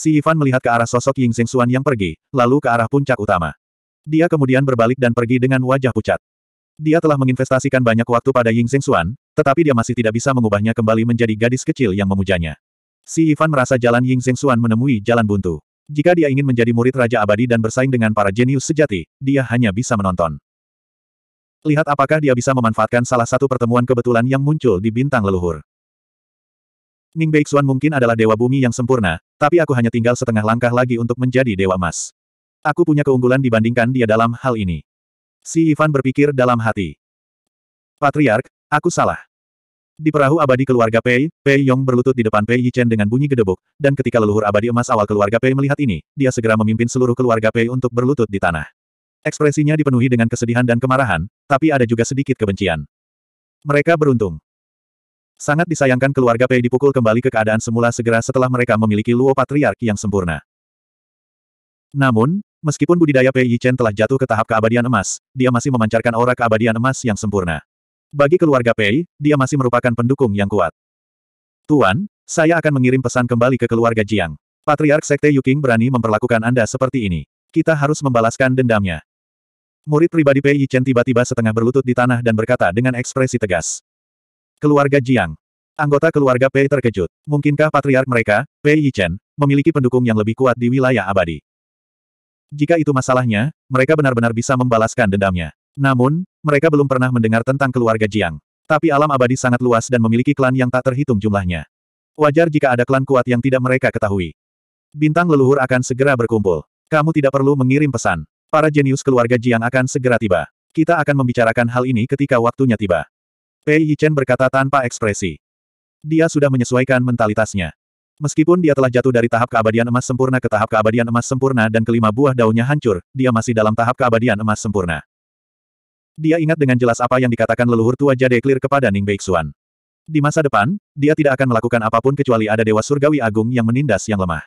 Si Ivan melihat ke arah sosok Ying Seng Xuan yang pergi, lalu ke arah puncak utama. Dia kemudian berbalik dan pergi dengan wajah pucat. Dia telah menginvestasikan banyak waktu pada Ying Seng Xuan, tetapi dia masih tidak bisa mengubahnya kembali menjadi gadis kecil yang memujanya. Si Ivan merasa jalan Ying Seng Xuan menemui jalan buntu. Jika dia ingin menjadi murid Raja Abadi dan bersaing dengan para jenius sejati, dia hanya bisa menonton. Lihat apakah dia bisa memanfaatkan salah satu pertemuan kebetulan yang muncul di bintang leluhur. Ning Beixuan mungkin adalah dewa bumi yang sempurna, tapi aku hanya tinggal setengah langkah lagi untuk menjadi Dewa emas. Aku punya keunggulan dibandingkan dia dalam hal ini. Si Ivan berpikir dalam hati. Patriark, aku salah. Di perahu abadi keluarga Pei, Pei Yong berlutut di depan Pei Yichen dengan bunyi gedebuk, dan ketika leluhur abadi emas awal keluarga Pei melihat ini, dia segera memimpin seluruh keluarga Pei untuk berlutut di tanah. Ekspresinya dipenuhi dengan kesedihan dan kemarahan, tapi ada juga sedikit kebencian. Mereka beruntung. Sangat disayangkan keluarga Pei dipukul kembali ke keadaan semula segera setelah mereka memiliki Luo Patriark yang sempurna. Namun, meskipun budidaya Pei Yichen telah jatuh ke tahap keabadian emas, dia masih memancarkan aura keabadian emas yang sempurna. Bagi keluarga Pei, dia masih merupakan pendukung yang kuat. Tuan, saya akan mengirim pesan kembali ke keluarga Jiang. Patriark Sekte Yuking berani memperlakukan Anda seperti ini. Kita harus membalaskan dendamnya. Murid pribadi Pei Yichen tiba-tiba setengah berlutut di tanah dan berkata dengan ekspresi tegas. Keluarga Jiang. Anggota keluarga Pei terkejut. Mungkinkah patriark mereka, Pei Yichen, memiliki pendukung yang lebih kuat di wilayah abadi? Jika itu masalahnya, mereka benar-benar bisa membalaskan dendamnya. Namun, mereka belum pernah mendengar tentang keluarga Jiang. Tapi alam abadi sangat luas dan memiliki klan yang tak terhitung jumlahnya. Wajar jika ada klan kuat yang tidak mereka ketahui. Bintang leluhur akan segera berkumpul. Kamu tidak perlu mengirim pesan. Para jenius keluarga Jiang akan segera tiba. Kita akan membicarakan hal ini ketika waktunya tiba. Pei Yichen berkata tanpa ekspresi. Dia sudah menyesuaikan mentalitasnya. Meskipun dia telah jatuh dari tahap keabadian emas sempurna ke tahap keabadian emas sempurna dan kelima buah daunnya hancur, dia masih dalam tahap keabadian emas sempurna. Dia ingat dengan jelas apa yang dikatakan leluhur tua Jade Clear kepada Ning Beixuan. Di masa depan, dia tidak akan melakukan apapun kecuali ada Dewa Surgawi Agung yang menindas yang lemah.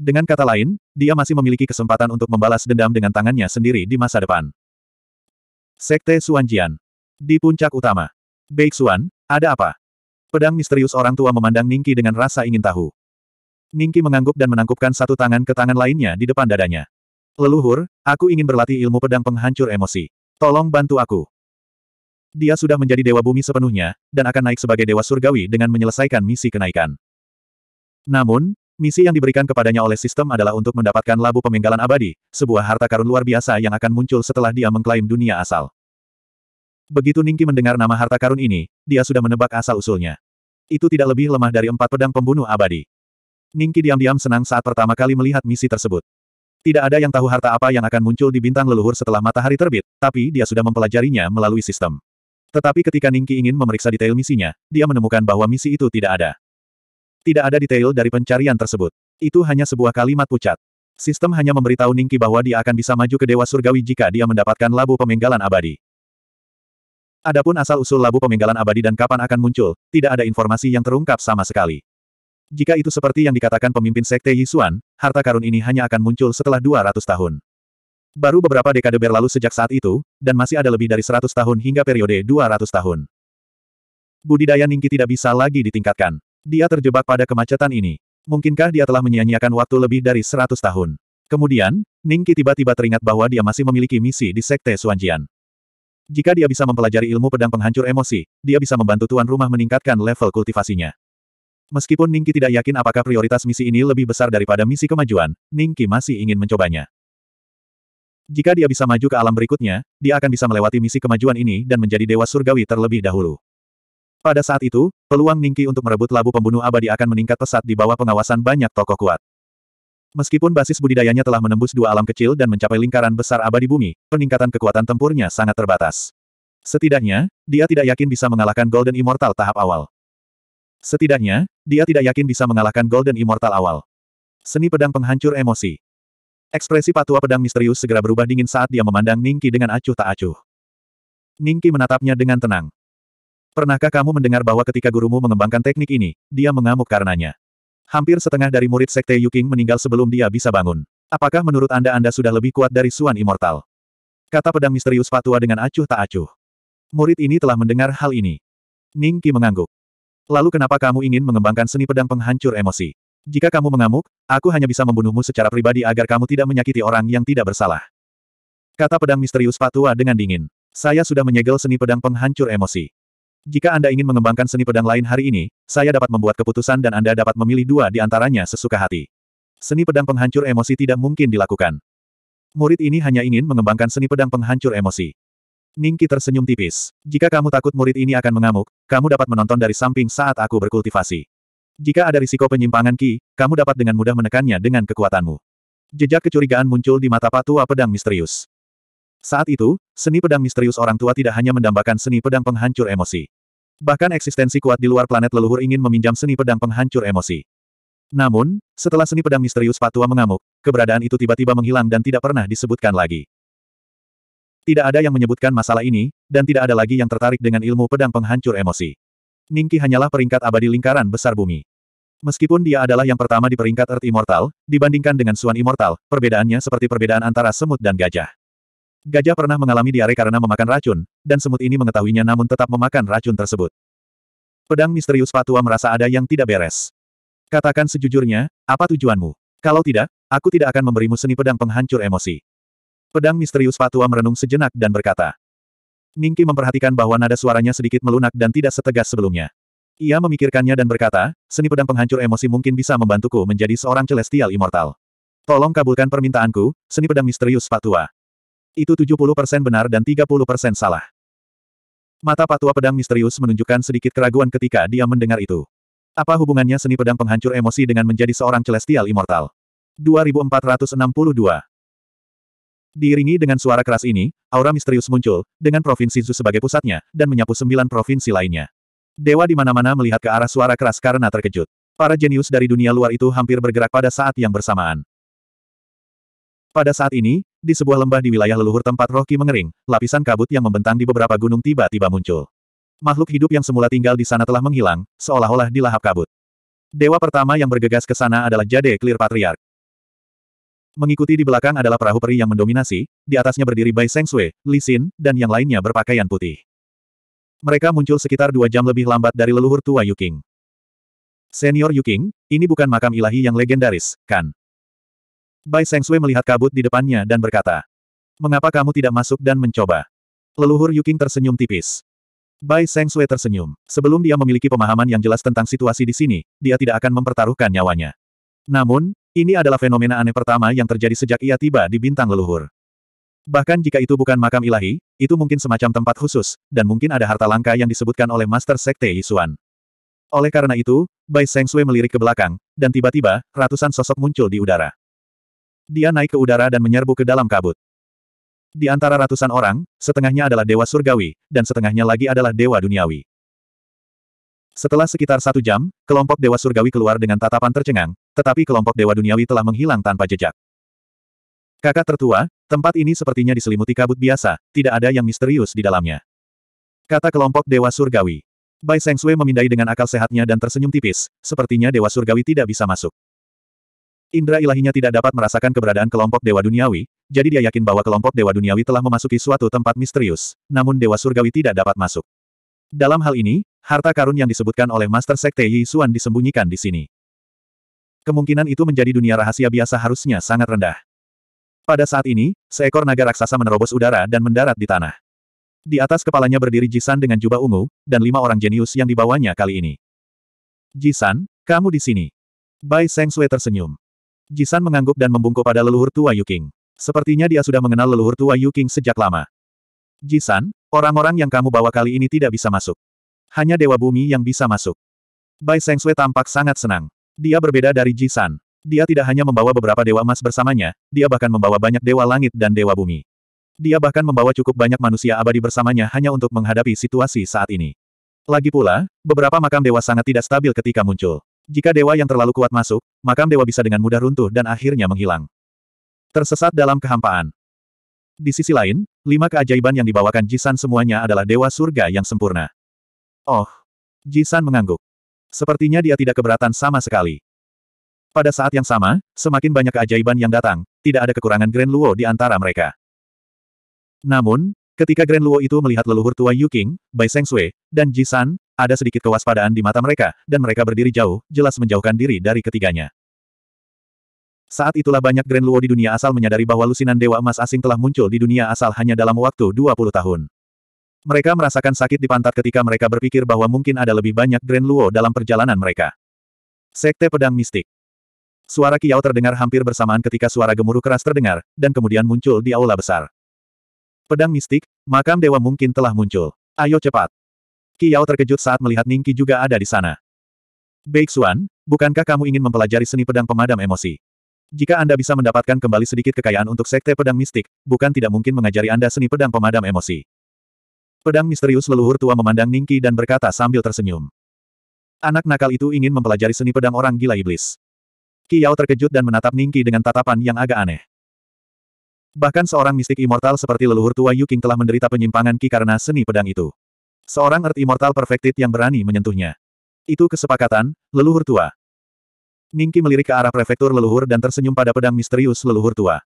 Dengan kata lain, dia masih memiliki kesempatan untuk membalas dendam dengan tangannya sendiri di masa depan. Sekte Suanjian. Di puncak utama. Beixuan, ada apa? Pedang misterius orang tua memandang Ningki dengan rasa ingin tahu. Ningki mengangguk dan menangkupkan satu tangan ke tangan lainnya di depan dadanya. Leluhur, aku ingin berlatih ilmu pedang penghancur emosi. Tolong bantu aku. Dia sudah menjadi dewa bumi sepenuhnya, dan akan naik sebagai dewa surgawi dengan menyelesaikan misi kenaikan. Namun, misi yang diberikan kepadanya oleh sistem adalah untuk mendapatkan labu pemenggalan abadi, sebuah harta karun luar biasa yang akan muncul setelah dia mengklaim dunia asal. Begitu Ningki mendengar nama harta karun ini, dia sudah menebak asal-usulnya. Itu tidak lebih lemah dari empat pedang pembunuh abadi. Ningki diam-diam senang saat pertama kali melihat misi tersebut. Tidak ada yang tahu harta apa yang akan muncul di bintang leluhur setelah matahari terbit, tapi dia sudah mempelajarinya melalui sistem. Tetapi ketika Ningki ingin memeriksa detail misinya, dia menemukan bahwa misi itu tidak ada. Tidak ada detail dari pencarian tersebut. Itu hanya sebuah kalimat pucat. Sistem hanya memberitahu Ningki bahwa dia akan bisa maju ke Dewa Surgawi jika dia mendapatkan labu pemenggalan abadi. Adapun asal-usul labu pemenggalan abadi dan kapan akan muncul, tidak ada informasi yang terungkap sama sekali. Jika itu seperti yang dikatakan pemimpin sekte Yisuan, harta karun ini hanya akan muncul setelah 200 tahun. Baru beberapa dekade berlalu sejak saat itu, dan masih ada lebih dari 100 tahun hingga periode 200 tahun. Budidaya Ningki tidak bisa lagi ditingkatkan. Dia terjebak pada kemacetan ini. Mungkinkah dia telah menyia-nyiakan waktu lebih dari 100 tahun? Kemudian, Ningki tiba-tiba teringat bahwa dia masih memiliki misi di Sekte Suanjian. Jika dia bisa mempelajari ilmu pedang penghancur emosi, dia bisa membantu tuan rumah meningkatkan level kultivasinya. Meskipun Ningki tidak yakin apakah prioritas misi ini lebih besar daripada misi kemajuan, Ningki masih ingin mencobanya. Jika dia bisa maju ke alam berikutnya, dia akan bisa melewati misi kemajuan ini dan menjadi dewa surgawi terlebih dahulu. Pada saat itu, peluang Ningki untuk merebut labu pembunuh abadi akan meningkat pesat di bawah pengawasan banyak tokoh kuat. Meskipun basis budidayanya telah menembus dua alam kecil dan mencapai lingkaran besar abadi bumi, peningkatan kekuatan tempurnya sangat terbatas. Setidaknya, dia tidak yakin bisa mengalahkan Golden Immortal tahap awal. Setidaknya, dia tidak yakin bisa mengalahkan Golden Immortal awal. Seni pedang penghancur emosi. Ekspresi patua pedang misterius segera berubah dingin saat dia memandang Ningki dengan acuh tak acuh. Ningki menatapnya dengan tenang. Pernahkah kamu mendengar bahwa ketika gurumu mengembangkan teknik ini, dia mengamuk karenanya? Hampir setengah dari murid Sekte Yuking meninggal sebelum dia bisa bangun. Apakah menurut Anda Anda sudah lebih kuat dari Suan Immortal? Kata pedang misterius Patua dengan acuh tak acuh. Murid ini telah mendengar hal ini. Ning Qi mengangguk. Lalu kenapa kamu ingin mengembangkan seni pedang penghancur emosi? Jika kamu mengamuk, aku hanya bisa membunuhmu secara pribadi agar kamu tidak menyakiti orang yang tidak bersalah. Kata pedang misterius Patua dengan dingin. Saya sudah menyegel seni pedang penghancur emosi. Jika Anda ingin mengembangkan seni pedang lain hari ini, saya dapat membuat keputusan dan Anda dapat memilih dua di antaranya sesuka hati. Seni pedang penghancur emosi tidak mungkin dilakukan. Murid ini hanya ingin mengembangkan seni pedang penghancur emosi. Ningki tersenyum tipis. Jika kamu takut murid ini akan mengamuk, kamu dapat menonton dari samping saat aku berkultivasi. Jika ada risiko penyimpangan Ki, kamu dapat dengan mudah menekannya dengan kekuatanmu. Jejak kecurigaan muncul di mata patua pedang misterius. Saat itu, seni pedang misterius orang tua tidak hanya mendambakan seni pedang penghancur emosi. Bahkan eksistensi kuat di luar planet leluhur ingin meminjam seni pedang penghancur emosi. Namun, setelah seni pedang misterius Patua mengamuk, keberadaan itu tiba-tiba menghilang dan tidak pernah disebutkan lagi. Tidak ada yang menyebutkan masalah ini, dan tidak ada lagi yang tertarik dengan ilmu pedang penghancur emosi. Ningki hanyalah peringkat abadi lingkaran besar bumi. Meskipun dia adalah yang pertama di peringkat Earth Immortal, dibandingkan dengan Suan Immortal, perbedaannya seperti perbedaan antara semut dan gajah. Gajah pernah mengalami diare karena memakan racun, dan semut ini mengetahuinya namun tetap memakan racun tersebut. Pedang misterius Fatua merasa ada yang tidak beres. Katakan sejujurnya, apa tujuanmu? Kalau tidak, aku tidak akan memberimu seni pedang penghancur emosi. Pedang misterius Fatua merenung sejenak dan berkata. Ningki memperhatikan bahwa nada suaranya sedikit melunak dan tidak setegas sebelumnya. Ia memikirkannya dan berkata, seni pedang penghancur emosi mungkin bisa membantuku menjadi seorang celestial immortal. Tolong kabulkan permintaanku, seni pedang misterius Fatua. Itu 70% benar dan 30% salah. Mata patua pedang misterius menunjukkan sedikit keraguan ketika dia mendengar itu. Apa hubungannya seni pedang penghancur emosi dengan menjadi seorang celestial immortal? 2462 Diiringi dengan suara keras ini, aura misterius muncul, dengan provinsi Zu sebagai pusatnya, dan menyapu sembilan provinsi lainnya. Dewa di mana-mana melihat ke arah suara keras karena terkejut. Para jenius dari dunia luar itu hampir bergerak pada saat yang bersamaan. Pada saat ini, di sebuah lembah di wilayah leluhur tempat Rocky mengering, lapisan kabut yang membentang di beberapa gunung tiba-tiba muncul. Makhluk hidup yang semula tinggal di sana telah menghilang, seolah-olah dilahap kabut. Dewa pertama yang bergegas ke sana adalah Jade Clear Patriarch. Mengikuti di belakang adalah perahu peri yang mendominasi, di atasnya berdiri Bai Seng Sui, Li Xin, dan yang lainnya berpakaian putih. Mereka muncul sekitar dua jam lebih lambat dari leluhur tua Yuking. Senior Yuking, ini bukan makam ilahi yang legendaris, kan? Bai Seng Sui melihat kabut di depannya dan berkata. Mengapa kamu tidak masuk dan mencoba? Leluhur Yuking tersenyum tipis. Bai Seng Sui tersenyum. Sebelum dia memiliki pemahaman yang jelas tentang situasi di sini, dia tidak akan mempertaruhkan nyawanya. Namun, ini adalah fenomena aneh pertama yang terjadi sejak ia tiba di bintang leluhur. Bahkan jika itu bukan makam ilahi, itu mungkin semacam tempat khusus, dan mungkin ada harta langka yang disebutkan oleh Master Sekte Yisuan. Oleh karena itu, Bai Seng Sui melirik ke belakang, dan tiba-tiba, ratusan sosok muncul di udara. Dia naik ke udara dan menyerbu ke dalam kabut. Di antara ratusan orang, setengahnya adalah dewa surgawi, dan setengahnya lagi adalah dewa duniawi. Setelah sekitar satu jam, kelompok dewa surgawi keluar dengan tatapan tercengang, tetapi kelompok dewa duniawi telah menghilang tanpa jejak. Kakak tertua, tempat ini sepertinya diselimuti kabut biasa, tidak ada yang misterius di dalamnya. Kata kelompok dewa surgawi. Bai Seng memindai dengan akal sehatnya dan tersenyum tipis, sepertinya Dewa Surgawi tidak bisa masuk. Indra ilahinya tidak dapat merasakan keberadaan kelompok Dewa Duniawi, jadi dia yakin bahwa kelompok Dewa Duniawi telah memasuki suatu tempat misterius, namun Dewa Surgawi tidak dapat masuk. Dalam hal ini, harta karun yang disebutkan oleh Master Sekte Yi Xuan disembunyikan di sini. Kemungkinan itu menjadi dunia rahasia biasa harusnya sangat rendah. Pada saat ini, seekor naga raksasa menerobos udara dan mendarat di tanah. Di atas kepalanya berdiri Jisan dengan jubah ungu, dan lima orang jenius yang dibawanya kali ini. Jisan, kamu di sini. Bai Seng Sui tersenyum. Jisan mengangguk dan membungkuk pada leluhur tua Yuking. Sepertinya dia sudah mengenal leluhur tua Yuking sejak lama. Jisan, orang-orang yang kamu bawa kali ini tidak bisa masuk. Hanya Dewa Bumi yang bisa masuk. Bai Sengsue tampak sangat senang. Dia berbeda dari Jisan. Dia tidak hanya membawa beberapa dewa emas bersamanya, dia bahkan membawa banyak dewa langit dan dewa bumi. Dia bahkan membawa cukup banyak manusia abadi bersamanya hanya untuk menghadapi situasi saat ini. Lagi pula, beberapa makam dewa sangat tidak stabil ketika muncul. Jika dewa yang terlalu kuat masuk, makam dewa bisa dengan mudah runtuh dan akhirnya menghilang. Tersesat dalam kehampaan. Di sisi lain, lima keajaiban yang dibawakan Jisan semuanya adalah dewa surga yang sempurna. Oh. Jisan mengangguk. Sepertinya dia tidak keberatan sama sekali. Pada saat yang sama, semakin banyak keajaiban yang datang, tidak ada kekurangan Grand Luo di antara mereka. Namun, ketika Grand Luo itu melihat leluhur tua Qing, Bai Seng dan Jisan, ada sedikit kewaspadaan di mata mereka, dan mereka berdiri jauh, jelas menjauhkan diri dari ketiganya. Saat itulah banyak Grand Luo di dunia asal menyadari bahwa lusinan Dewa Emas asing telah muncul di dunia asal hanya dalam waktu 20 tahun. Mereka merasakan sakit di pantat ketika mereka berpikir bahwa mungkin ada lebih banyak Grand Luo dalam perjalanan mereka. Sekte Pedang Mistik Suara kiau terdengar hampir bersamaan ketika suara gemuruh keras terdengar, dan kemudian muncul di aula besar. Pedang mistik, makam dewa mungkin telah muncul. Ayo cepat. Qi Yao terkejut saat melihat Ning Qi juga ada di sana. Beixuan, bukankah kamu ingin mempelajari seni pedang pemadam emosi? Jika Anda bisa mendapatkan kembali sedikit kekayaan untuk sekte pedang mistik, bukan tidak mungkin mengajari Anda seni pedang pemadam emosi. Pedang misterius leluhur tua memandang Qi dan berkata sambil tersenyum. Anak nakal itu ingin mempelajari seni pedang orang gila iblis. Qi Yao terkejut dan menatap Qi dengan tatapan yang agak aneh. Bahkan seorang mistik immortal seperti leluhur tua Yu Yuking telah menderita penyimpangan Qi karena seni pedang itu. Seorang Earth Immortal Perfected yang berani menyentuhnya. Itu kesepakatan, leluhur tua. Ningki melirik ke arah prefektur leluhur dan tersenyum pada pedang misterius leluhur tua.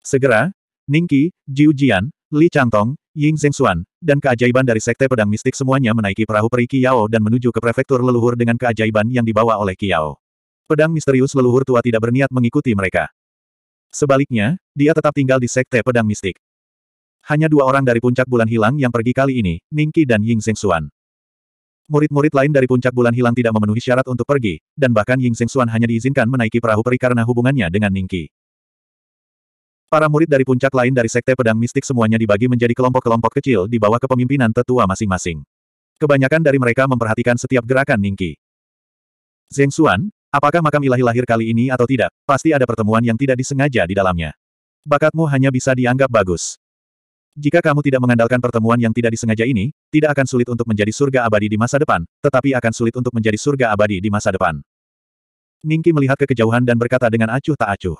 Segera, Ningki, Jiu Jian, Li Changtong, Ying Xuan, dan keajaiban dari sekte pedang mistik semuanya menaiki perahu peri Kiao dan menuju ke prefektur leluhur dengan keajaiban yang dibawa oleh Kiao. Pedang misterius leluhur tua tidak berniat mengikuti mereka. Sebaliknya, dia tetap tinggal di sekte pedang mistik. Hanya dua orang dari puncak bulan hilang yang pergi kali ini, Ningki dan Ying Xuan. Murid-murid lain dari puncak bulan hilang tidak memenuhi syarat untuk pergi, dan bahkan Ying Xuan hanya diizinkan menaiki perahu peri karena hubungannya dengan Ningki. Para murid dari puncak lain dari Sekte Pedang Mistik semuanya dibagi menjadi kelompok-kelompok kecil di bawah kepemimpinan tetua masing-masing. Kebanyakan dari mereka memperhatikan setiap gerakan Ningki. Zeng Xuan, apakah makam ilahi lahir kali ini atau tidak, pasti ada pertemuan yang tidak disengaja di dalamnya. Bakatmu hanya bisa dianggap bagus. Jika kamu tidak mengandalkan pertemuan yang tidak disengaja ini, tidak akan sulit untuk menjadi surga abadi di masa depan, tetapi akan sulit untuk menjadi surga abadi di masa depan. Ningki melihat ke kejauhan dan berkata dengan acuh tak acuh.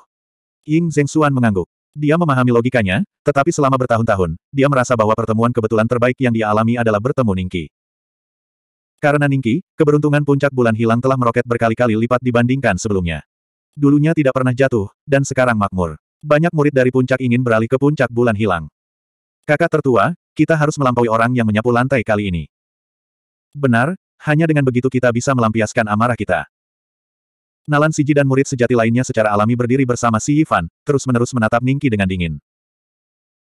Ying Zhengxuan mengangguk. Dia memahami logikanya, tetapi selama bertahun-tahun, dia merasa bahwa pertemuan kebetulan terbaik yang dia alami adalah bertemu Ningki. Karena Ningki, keberuntungan puncak bulan hilang telah meroket berkali-kali lipat dibandingkan sebelumnya. Dulunya tidak pernah jatuh, dan sekarang makmur. Banyak murid dari puncak ingin beralih ke puncak bulan hilang. Kakak tertua, kita harus melampaui orang yang menyapu lantai kali ini. Benar, hanya dengan begitu kita bisa melampiaskan amarah kita. Nalan Siji dan murid sejati lainnya secara alami berdiri bersama Si Ivan, terus-menerus menatap Ningki dengan dingin.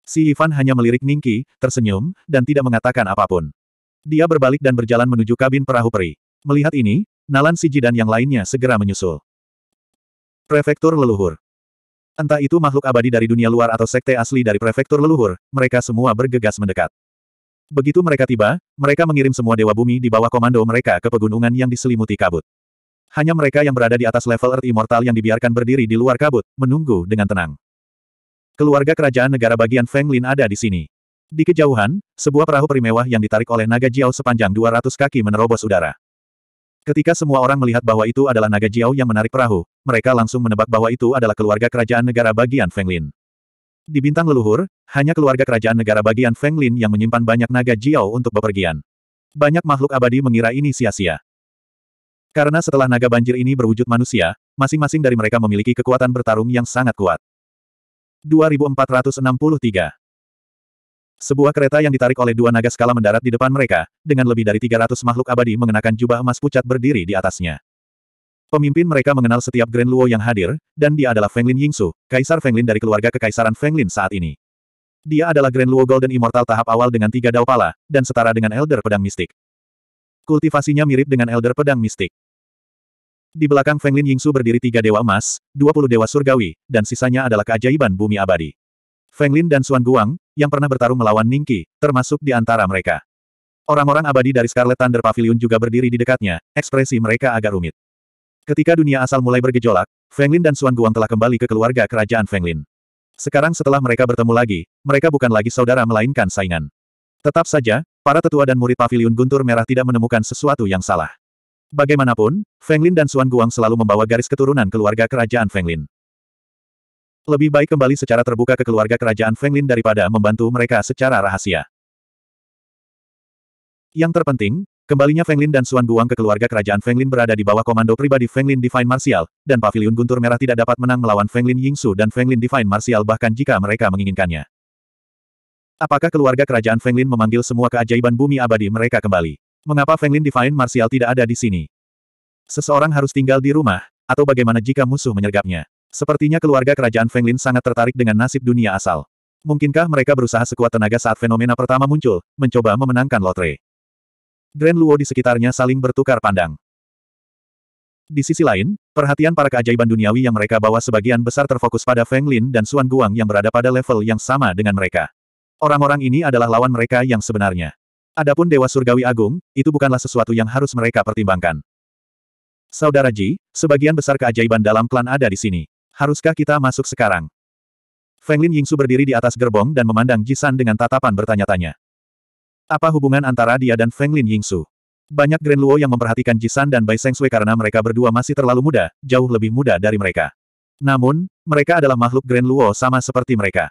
Si Ivan hanya melirik Ningki, tersenyum, dan tidak mengatakan apapun. Dia berbalik dan berjalan menuju kabin perahu peri. Melihat ini, Nalan Siji dan yang lainnya segera menyusul. Prefektur Leluhur Entah itu makhluk abadi dari dunia luar atau sekte asli dari prefektur leluhur, mereka semua bergegas mendekat. Begitu mereka tiba, mereka mengirim semua dewa bumi di bawah komando mereka ke pegunungan yang diselimuti kabut. Hanya mereka yang berada di atas level Earth Immortal yang dibiarkan berdiri di luar kabut, menunggu dengan tenang. Keluarga kerajaan negara bagian Feng Lin ada di sini. Di kejauhan, sebuah perahu perimewah yang ditarik oleh naga Jiao sepanjang 200 kaki menerobos udara. Ketika semua orang melihat bahwa itu adalah naga Jiao yang menarik perahu, mereka langsung menebak bahwa itu adalah keluarga kerajaan negara bagian Fenglin. Di bintang leluhur, hanya keluarga kerajaan negara bagian Fenglin yang menyimpan banyak naga Jiao untuk bepergian. Banyak makhluk abadi mengira ini sia-sia. Karena setelah naga banjir ini berwujud manusia, masing-masing dari mereka memiliki kekuatan bertarung yang sangat kuat. 2463 sebuah kereta yang ditarik oleh dua naga skala mendarat di depan mereka, dengan lebih dari 300 makhluk abadi mengenakan jubah emas pucat berdiri di atasnya. Pemimpin mereka mengenal setiap Grand Luo yang hadir, dan dia adalah Fenglin Yingsu, kaisar Fenglin dari keluarga kekaisaran Fenglin saat ini. Dia adalah Grand Luo Golden Immortal tahap awal dengan tiga dao pala, dan setara dengan Elder Pedang Mistik. Kultivasinya mirip dengan Elder Pedang Mistik. Di belakang Fenglin Yingsu berdiri tiga dewa emas, dua puluh dewa surgawi, dan sisanya adalah keajaiban bumi abadi. Feng Lin dan Xuan Guang, yang pernah bertarung melawan Ning Qi, termasuk di antara mereka. Orang-orang abadi dari Scarlet Thunder Pavilion juga berdiri di dekatnya, ekspresi mereka agak rumit. Ketika dunia asal mulai bergejolak, Feng Lin dan Xuan Guang telah kembali ke keluarga kerajaan Feng Lin. Sekarang setelah mereka bertemu lagi, mereka bukan lagi saudara melainkan saingan. Tetap saja, para tetua dan murid pavilion Guntur Merah tidak menemukan sesuatu yang salah. Bagaimanapun, Feng Lin dan Xuan Guang selalu membawa garis keturunan keluarga kerajaan Feng Lin. Lebih baik kembali secara terbuka ke keluarga kerajaan Fenglin daripada membantu mereka secara rahasia. Yang terpenting, kembalinya Fenglin dan Suan Buang ke keluarga kerajaan Fenglin berada di bawah komando pribadi Fenglin Divine Martial, dan Paviliun Guntur Merah tidak dapat menang melawan Fenglin Yingsu dan Fenglin Divine Martial bahkan jika mereka menginginkannya. Apakah keluarga kerajaan Fenglin memanggil semua keajaiban bumi abadi mereka kembali? Mengapa Fenglin Divine Martial tidak ada di sini? Seseorang harus tinggal di rumah, atau bagaimana jika musuh menyergapnya? Sepertinya keluarga kerajaan Fenglin sangat tertarik dengan nasib dunia asal. Mungkinkah mereka berusaha sekuat tenaga saat fenomena pertama muncul, mencoba memenangkan lotre? Grand Luo di sekitarnya saling bertukar pandang. Di sisi lain, perhatian para keajaiban duniawi yang mereka bawa sebagian besar terfokus pada Feng Lin dan Xuan Guang yang berada pada level yang sama dengan mereka. Orang-orang ini adalah lawan mereka yang sebenarnya. Adapun Dewa Surgawi Agung, itu bukanlah sesuatu yang harus mereka pertimbangkan. Saudara Ji, sebagian besar keajaiban dalam klan ada di sini. Haruskah kita masuk sekarang? Feng Fenglin Yingsu berdiri di atas gerbong dan memandang Jisan dengan tatapan bertanya-tanya. Apa hubungan antara dia dan Feng Fenglin Yingsu? Banyak Grand Luo yang memperhatikan Jisan dan Bai Sengsui karena mereka berdua masih terlalu muda, jauh lebih muda dari mereka. Namun, mereka adalah makhluk Grand Luo sama seperti mereka.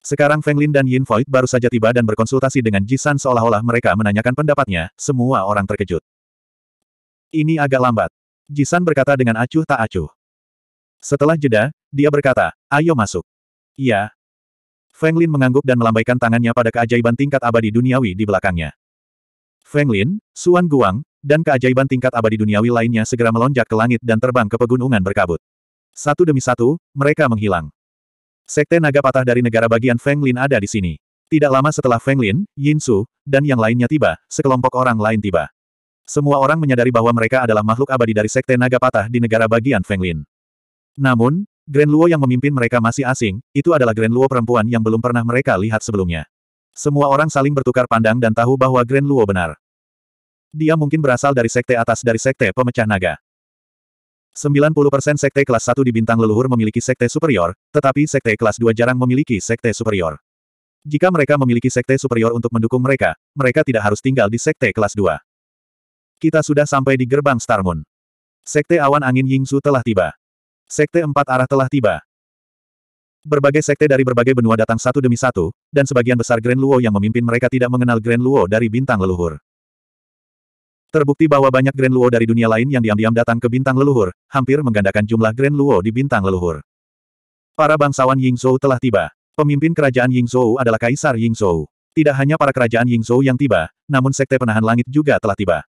Sekarang Feng Lin dan Yin Void baru saja tiba dan berkonsultasi dengan Jisan seolah-olah mereka menanyakan pendapatnya, semua orang terkejut. Ini agak lambat. Jisan berkata dengan acuh tak acuh. Setelah jeda, dia berkata, ayo masuk. Iya. Feng Lin mengangguk dan melambaikan tangannya pada keajaiban tingkat abadi duniawi di belakangnya. Feng Lin, Suan Guang, dan keajaiban tingkat abadi duniawi lainnya segera melonjak ke langit dan terbang ke pegunungan berkabut. Satu demi satu, mereka menghilang. Sekte naga patah dari negara bagian Feng Lin ada di sini. Tidak lama setelah Feng Lin, Yin Su, dan yang lainnya tiba, sekelompok orang lain tiba. Semua orang menyadari bahwa mereka adalah makhluk abadi dari sekte naga patah di negara bagian Feng Lin. Namun, Grand Luo yang memimpin mereka masih asing, itu adalah Grand Luo perempuan yang belum pernah mereka lihat sebelumnya. Semua orang saling bertukar pandang dan tahu bahwa Grand Luo benar. Dia mungkin berasal dari sekte atas dari sekte pemecah naga. 90% sekte kelas 1 di bintang leluhur memiliki sekte superior, tetapi sekte kelas 2 jarang memiliki sekte superior. Jika mereka memiliki sekte superior untuk mendukung mereka, mereka tidak harus tinggal di sekte kelas 2. Kita sudah sampai di gerbang Star Moon. Sekte awan angin Yingsu telah tiba. Sekte empat arah telah tiba. Berbagai sekte dari berbagai benua datang satu demi satu, dan sebagian besar Grand Luo yang memimpin mereka tidak mengenal Grand Luo dari bintang leluhur. Terbukti bahwa banyak Grand Luo dari dunia lain yang diam-diam datang ke bintang leluhur, hampir menggandakan jumlah Grand Luo di bintang leluhur. Para bangsawan Yingzhou telah tiba. Pemimpin kerajaan Yingzhou adalah Kaisar Yingzhou. Tidak hanya para kerajaan Yingzhou yang tiba, namun sekte penahan langit juga telah tiba.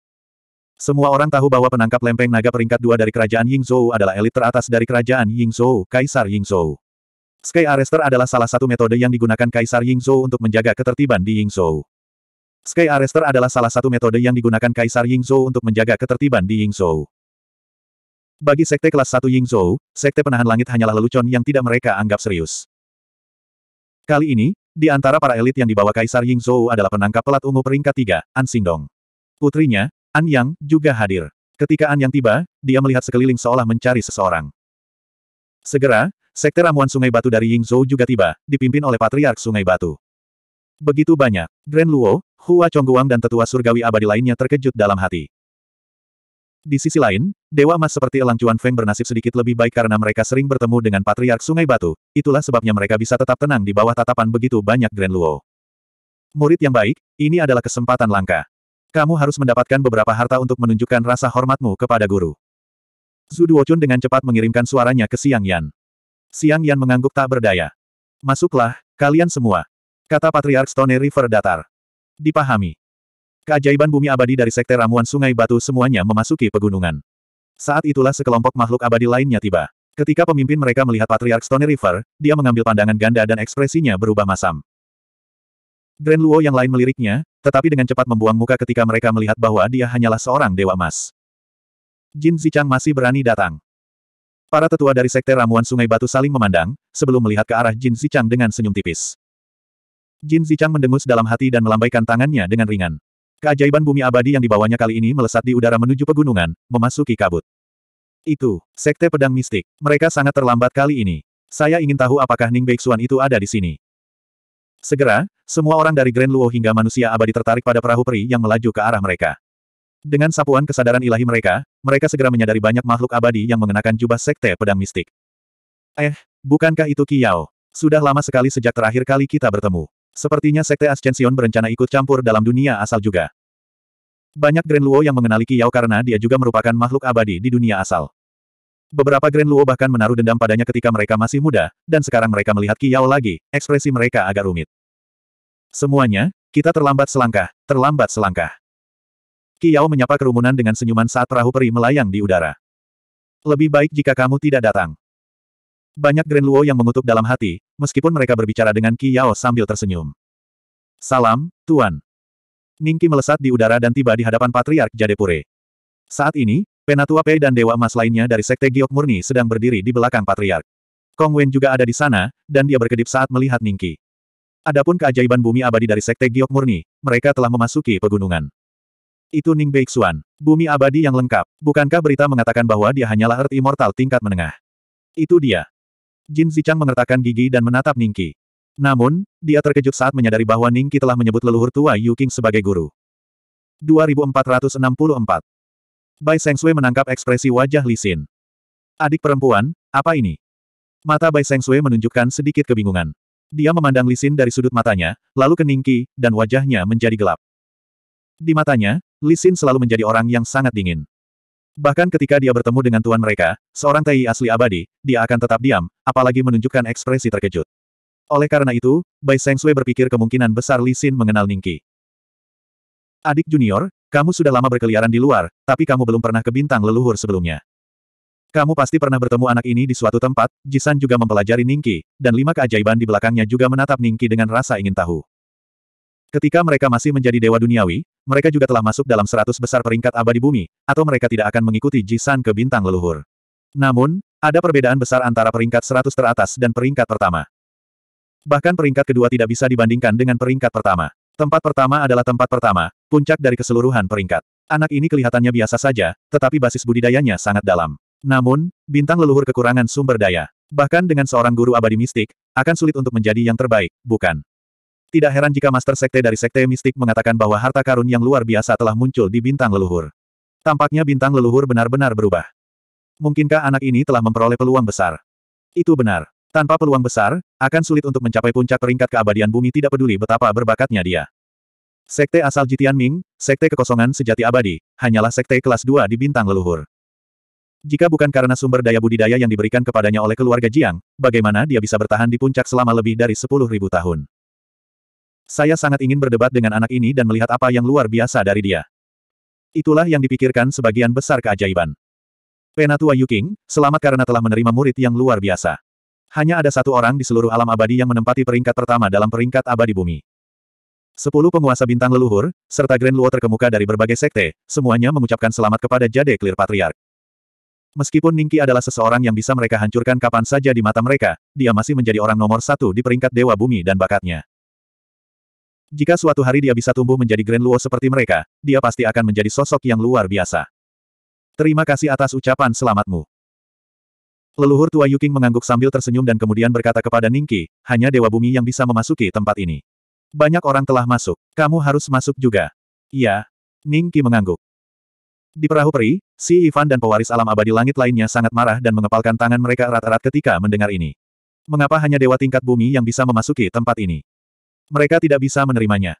Semua orang tahu bahwa penangkap lempeng naga peringkat dua dari kerajaan Yingzhou adalah elit teratas dari kerajaan Yingzhou, Kaisar Yingzhou. Sky Arrester adalah salah satu metode yang digunakan Kaisar Yingzhou untuk menjaga ketertiban di Yingzhou. Sky Arrester adalah salah satu metode yang digunakan Kaisar Yingzhou untuk menjaga ketertiban di Yingzhou. Bagi sekte kelas 1 Yingzhou, sekte penahan langit hanyalah lelucon yang tidak mereka anggap serius. Kali ini, di antara para elit yang dibawa Kaisar Yingzhou adalah penangkap pelat ungu peringkat 3, An Xingdong. Putrinya, An Yang juga hadir. Ketika An Yang tiba, dia melihat sekeliling seolah mencari seseorang. Segera, sekte ramuan Sungai Batu dari Yingzhou juga tiba, dipimpin oleh Patriark Sungai Batu. Begitu banyak, Grand Luo, Hua Chongguang dan tetua surgawi abadi lainnya terkejut dalam hati. Di sisi lain, Dewa Emas seperti Elang Cuan Feng bernasib sedikit lebih baik karena mereka sering bertemu dengan Patriark Sungai Batu, itulah sebabnya mereka bisa tetap tenang di bawah tatapan begitu banyak Grand Luo. Murid yang baik, ini adalah kesempatan langka. Kamu harus mendapatkan beberapa harta untuk menunjukkan rasa hormatmu kepada guru. Chun dengan cepat mengirimkan suaranya ke Siang Yan. Siang Yan mengangguk tak berdaya. Masuklah, kalian semua. Kata Patriark Stone River Datar. Dipahami. Keajaiban bumi abadi dari sekte ramuan sungai batu semuanya memasuki pegunungan. Saat itulah sekelompok makhluk abadi lainnya tiba. Ketika pemimpin mereka melihat Patriark Stone River, dia mengambil pandangan ganda dan ekspresinya berubah masam. Grand Luo yang lain meliriknya, tetapi dengan cepat membuang muka ketika mereka melihat bahwa dia hanyalah seorang dewa emas. Jin Zichang masih berani datang. Para tetua dari sekte ramuan Sungai Batu saling memandang, sebelum melihat ke arah Jin Zichang dengan senyum tipis. Jin Zichang mendengus dalam hati dan melambaikan tangannya dengan ringan. Keajaiban bumi abadi yang dibawanya kali ini melesat di udara menuju pegunungan, memasuki kabut. Itu, sekte pedang mistik. Mereka sangat terlambat kali ini. Saya ingin tahu apakah Ning Beixuan itu ada di sini. Segera, semua orang dari Grand Luo hingga manusia abadi tertarik pada perahu peri yang melaju ke arah mereka. Dengan sapuan kesadaran ilahi mereka, mereka segera menyadari banyak makhluk abadi yang mengenakan jubah sekte pedang mistik. Eh, bukankah itu Kiao? Sudah lama sekali sejak terakhir kali kita bertemu. Sepertinya sekte Ascension berencana ikut campur dalam dunia asal juga. Banyak Grand Luo yang mengenali Kiao karena dia juga merupakan makhluk abadi di dunia asal. Beberapa Grand Luo bahkan menaruh dendam padanya ketika mereka masih muda, dan sekarang mereka melihat Kiao lagi, ekspresi mereka agak rumit. Semuanya, kita terlambat selangkah, terlambat selangkah. Kiao menyapa kerumunan dengan senyuman saat perahu peri melayang di udara. Lebih baik jika kamu tidak datang. Banyak Grand Luo yang mengutuk dalam hati, meskipun mereka berbicara dengan Kiao sambil tersenyum. Salam, Tuan. Ningki melesat di udara dan tiba di hadapan Patriark Jadepure. Saat ini, Penatua Pei dan Dewa Emas lainnya dari Sekte Giok Murni sedang berdiri di belakang Patriark. Kong Wen juga ada di sana, dan dia berkedip saat melihat Ningki. Adapun keajaiban bumi abadi dari Sekte Giok Murni, mereka telah memasuki pegunungan. Itu Ning Beixuan, bumi abadi yang lengkap. Bukankah berita mengatakan bahwa dia hanyalah Earth Immortal tingkat menengah? Itu dia. Jin Zichang mengertakkan gigi dan menatap Ningki. Namun, dia terkejut saat menyadari bahwa Ningki telah menyebut leluhur tua Yu Qing sebagai guru. 2464 Bai Sui menangkap ekspresi wajah Li Xin. Adik perempuan, apa ini? Mata Bai Sui menunjukkan sedikit kebingungan. Dia memandang Lisin dari sudut matanya, lalu keningki, dan wajahnya menjadi gelap. Di matanya, Lisin selalu menjadi orang yang sangat dingin. Bahkan ketika dia bertemu dengan tuan mereka, seorang Tai asli abadi, dia akan tetap diam, apalagi menunjukkan ekspresi terkejut. Oleh karena itu, Bai Sengsui berpikir kemungkinan besar Lisin mengenal Ningki. Adik junior, kamu sudah lama berkeliaran di luar, tapi kamu belum pernah ke bintang leluhur sebelumnya. Kamu pasti pernah bertemu anak ini di suatu tempat, Jisan juga mempelajari Ningki, dan lima keajaiban di belakangnya juga menatap Ningki dengan rasa ingin tahu. Ketika mereka masih menjadi dewa duniawi, mereka juga telah masuk dalam seratus besar peringkat abadi bumi, atau mereka tidak akan mengikuti Jisan ke bintang leluhur. Namun, ada perbedaan besar antara peringkat seratus teratas dan peringkat pertama. Bahkan peringkat kedua tidak bisa dibandingkan dengan peringkat pertama. Tempat pertama adalah tempat pertama, puncak dari keseluruhan peringkat. Anak ini kelihatannya biasa saja, tetapi basis budidayanya sangat dalam. Namun, bintang leluhur kekurangan sumber daya. Bahkan dengan seorang guru abadi mistik, akan sulit untuk menjadi yang terbaik, bukan? Tidak heran jika master sekte dari sekte mistik mengatakan bahwa harta karun yang luar biasa telah muncul di bintang leluhur. Tampaknya bintang leluhur benar-benar berubah. Mungkinkah anak ini telah memperoleh peluang besar? Itu benar. Tanpa peluang besar, akan sulit untuk mencapai puncak peringkat keabadian bumi tidak peduli betapa berbakatnya dia. Sekte asal Jitian Ming, sekte kekosongan sejati abadi, hanyalah sekte kelas 2 di bintang leluhur. Jika bukan karena sumber daya budidaya yang diberikan kepadanya oleh keluarga Jiang, bagaimana dia bisa bertahan di puncak selama lebih dari sepuluh ribu tahun? Saya sangat ingin berdebat dengan anak ini dan melihat apa yang luar biasa dari dia. Itulah yang dipikirkan sebagian besar keajaiban. Penatua Yuking, selamat karena telah menerima murid yang luar biasa. Hanya ada satu orang di seluruh alam abadi yang menempati peringkat pertama dalam peringkat abadi bumi. Sepuluh penguasa bintang leluhur, serta Grand Luo terkemuka dari berbagai sekte, semuanya mengucapkan selamat kepada Jade Clear Patriarch. Meskipun Ningki adalah seseorang yang bisa mereka hancurkan kapan saja di mata mereka, dia masih menjadi orang nomor satu di peringkat Dewa Bumi dan bakatnya. Jika suatu hari dia bisa tumbuh menjadi Grand Luo seperti mereka, dia pasti akan menjadi sosok yang luar biasa. Terima kasih atas ucapan selamatmu. Leluhur tua Yuking mengangguk sambil tersenyum dan kemudian berkata kepada Ningki, hanya Dewa Bumi yang bisa memasuki tempat ini. Banyak orang telah masuk, kamu harus masuk juga. Iya. Ningki mengangguk. Di perahu peri, si Ivan dan pewaris alam abadi langit lainnya sangat marah dan mengepalkan tangan mereka erat-erat ketika mendengar ini. Mengapa hanya dewa tingkat bumi yang bisa memasuki tempat ini? Mereka tidak bisa menerimanya.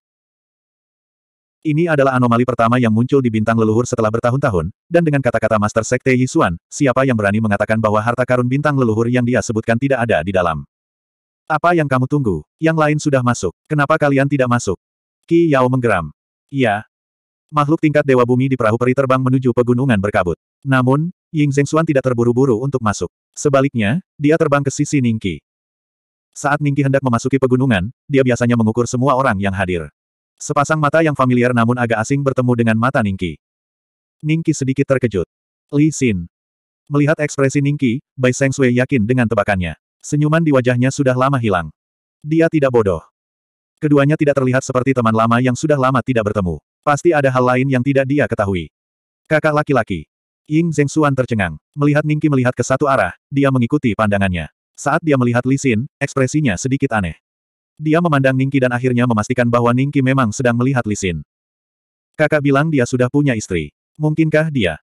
Ini adalah anomali pertama yang muncul di bintang leluhur setelah bertahun-tahun, dan dengan kata-kata Master Sekte Yisuan, siapa yang berani mengatakan bahwa harta karun bintang leluhur yang dia sebutkan tidak ada di dalam? Apa yang kamu tunggu? Yang lain sudah masuk. Kenapa kalian tidak masuk? Qi Yao menggeram. Iya, Makhluk tingkat Dewa Bumi di perahu peri terbang menuju pegunungan berkabut. Namun, Ying Zhengxuan tidak terburu-buru untuk masuk. Sebaliknya, dia terbang ke sisi Ningqi. Saat Ningqi hendak memasuki pegunungan, dia biasanya mengukur semua orang yang hadir. Sepasang mata yang familiar namun agak asing bertemu dengan mata Ningqi. Ningqi sedikit terkejut. Li Xin. Melihat ekspresi Ningqi, Bai Seng Sui yakin dengan tebakannya. Senyuman di wajahnya sudah lama hilang. Dia tidak bodoh. Keduanya tidak terlihat seperti teman lama yang sudah lama tidak bertemu. Pasti ada hal lain yang tidak dia ketahui. Kakak laki-laki. Ying Zhengxuan tercengang. Melihat Ningki melihat ke satu arah, dia mengikuti pandangannya. Saat dia melihat Li Xin, ekspresinya sedikit aneh. Dia memandang Ningki dan akhirnya memastikan bahwa Ningki memang sedang melihat Li Xin. Kakak bilang dia sudah punya istri. Mungkinkah dia?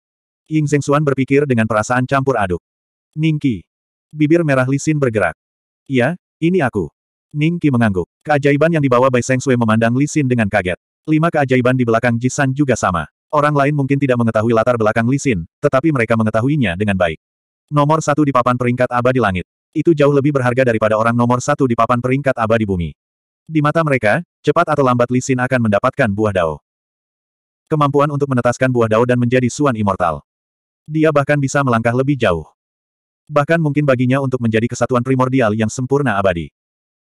Ying Zhengxuan berpikir dengan perasaan campur aduk. Ningki. Bibir merah Li Xin bergerak. Iya, ini aku. Ningki mengangguk. Keajaiban yang dibawa Bai Seng Sui memandang Li Xin dengan kaget. Lima keajaiban di belakang Jisan juga sama. Orang lain mungkin tidak mengetahui latar belakang Lisin, tetapi mereka mengetahuinya dengan baik. Nomor satu di papan peringkat abadi langit. Itu jauh lebih berharga daripada orang nomor satu di papan peringkat abadi bumi. Di mata mereka, cepat atau lambat Lisin akan mendapatkan buah dao. Kemampuan untuk menetaskan buah dao dan menjadi suan immortal. Dia bahkan bisa melangkah lebih jauh. Bahkan mungkin baginya untuk menjadi kesatuan primordial yang sempurna abadi.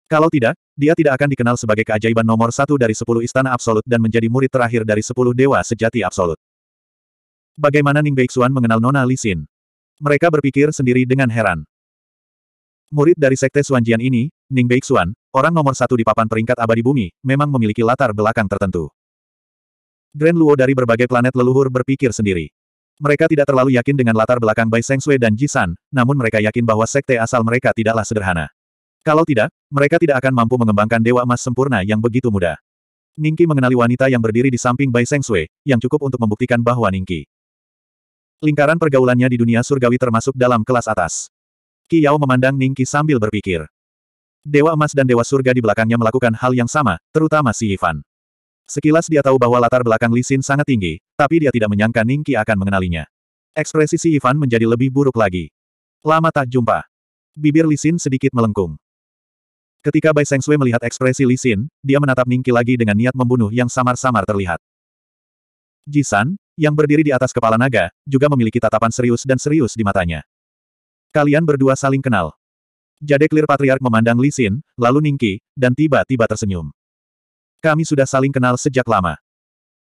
Kalau tidak, dia tidak akan dikenal sebagai keajaiban nomor satu dari sepuluh istana absolut dan menjadi murid terakhir dari sepuluh dewa sejati absolut. Bagaimana Ning Beixuan mengenal Nona Li Xin? Mereka berpikir sendiri dengan heran. Murid dari Sekte Suanjian ini, Ning Beixuan, orang nomor satu di papan peringkat abadi bumi, memang memiliki latar belakang tertentu. Grand Luo dari berbagai planet leluhur berpikir sendiri. Mereka tidak terlalu yakin dengan latar belakang Bai Seng Sui dan Jisan, namun mereka yakin bahwa sekte asal mereka tidaklah sederhana. Kalau tidak, mereka tidak akan mampu mengembangkan Dewa Emas Sempurna yang begitu mudah. Ningki mengenali wanita yang berdiri di samping Bai Seng Sui, yang cukup untuk membuktikan bahwa Ningki. Lingkaran pergaulannya di dunia surgawi termasuk dalam kelas atas. Qi Yao memandang Ningki sambil berpikir. Dewa Emas dan Dewa Surga di belakangnya melakukan hal yang sama, terutama si Ivan. Sekilas dia tahu bahwa latar belakang Lisin sangat tinggi, tapi dia tidak menyangka Ningki akan mengenalinya. Ekspresi si Ivan menjadi lebih buruk lagi. Lama tak jumpa. Bibir Lisin sedikit melengkung. Ketika Bai Seng Sui melihat ekspresi Li Xin, dia menatap Ningki lagi dengan niat membunuh yang samar-samar terlihat. Jisan, yang berdiri di atas kepala naga, juga memiliki tatapan serius dan serius di matanya. Kalian berdua saling kenal. Jade Clear Patriark memandang Li Xin, lalu Ningki, dan tiba-tiba tersenyum. Kami sudah saling kenal sejak lama.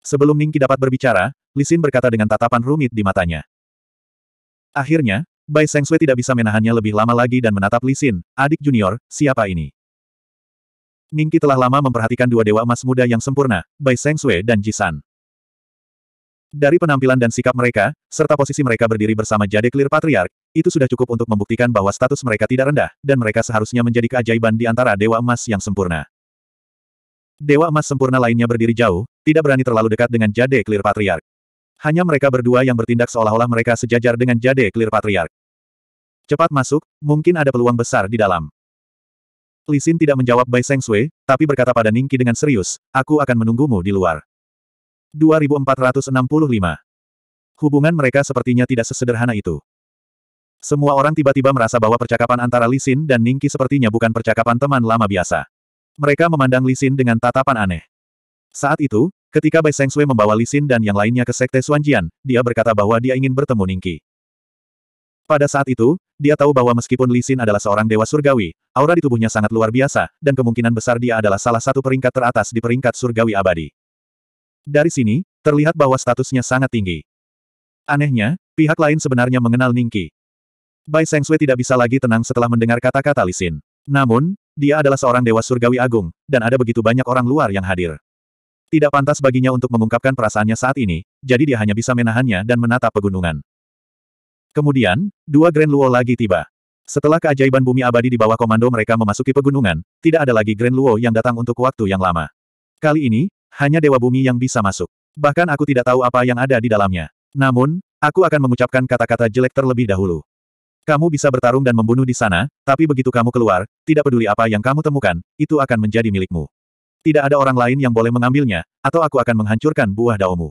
Sebelum Ningki dapat berbicara, Li Xin berkata dengan tatapan rumit di matanya. Akhirnya, Bai Seng Sui tidak bisa menahannya lebih lama lagi dan menatap Li Xin, adik junior, siapa ini? Ningki telah lama memperhatikan dua dewa emas muda yang sempurna, Bai Seng Sui dan Jisan. Dari penampilan dan sikap mereka, serta posisi mereka berdiri bersama Jade Clear Patriarch, itu sudah cukup untuk membuktikan bahwa status mereka tidak rendah, dan mereka seharusnya menjadi keajaiban di antara Dewa Emas yang sempurna. Dewa Emas sempurna lainnya berdiri jauh, tidak berani terlalu dekat dengan Jade Clear Patriarch. Hanya mereka berdua yang bertindak seolah-olah mereka sejajar dengan Jade Clear Patriarch. Cepat masuk, mungkin ada peluang besar di dalam. Lisin tidak menjawab Bai Seng Sui, tapi berkata pada Ningki dengan serius, aku akan menunggumu di luar. 2465 Hubungan mereka sepertinya tidak sesederhana itu. Semua orang tiba-tiba merasa bahwa percakapan antara Lisin dan Ningki sepertinya bukan percakapan teman lama biasa. Mereka memandang Lisin dengan tatapan aneh. Saat itu, ketika Bai Seng Sui membawa Lisin dan yang lainnya ke Sekte Suanjian, dia berkata bahwa dia ingin bertemu Ningki. Pada saat itu, dia tahu bahwa meskipun Li Xin adalah seorang dewa surgawi, aura di tubuhnya sangat luar biasa, dan kemungkinan besar dia adalah salah satu peringkat teratas di peringkat surgawi abadi. Dari sini, terlihat bahwa statusnya sangat tinggi. Anehnya, pihak lain sebenarnya mengenal Ningki. Bai Sui tidak bisa lagi tenang setelah mendengar kata-kata Li Xin. Namun, dia adalah seorang dewa surgawi agung, dan ada begitu banyak orang luar yang hadir. Tidak pantas baginya untuk mengungkapkan perasaannya saat ini, jadi dia hanya bisa menahannya dan menatap pegunungan. Kemudian, dua Grand Luo lagi tiba. Setelah keajaiban bumi abadi di bawah komando mereka memasuki pegunungan, tidak ada lagi Grand Luo yang datang untuk waktu yang lama. Kali ini, hanya Dewa Bumi yang bisa masuk. Bahkan aku tidak tahu apa yang ada di dalamnya. Namun, aku akan mengucapkan kata-kata jelek terlebih dahulu. Kamu bisa bertarung dan membunuh di sana, tapi begitu kamu keluar, tidak peduli apa yang kamu temukan, itu akan menjadi milikmu. Tidak ada orang lain yang boleh mengambilnya, atau aku akan menghancurkan buah daomu.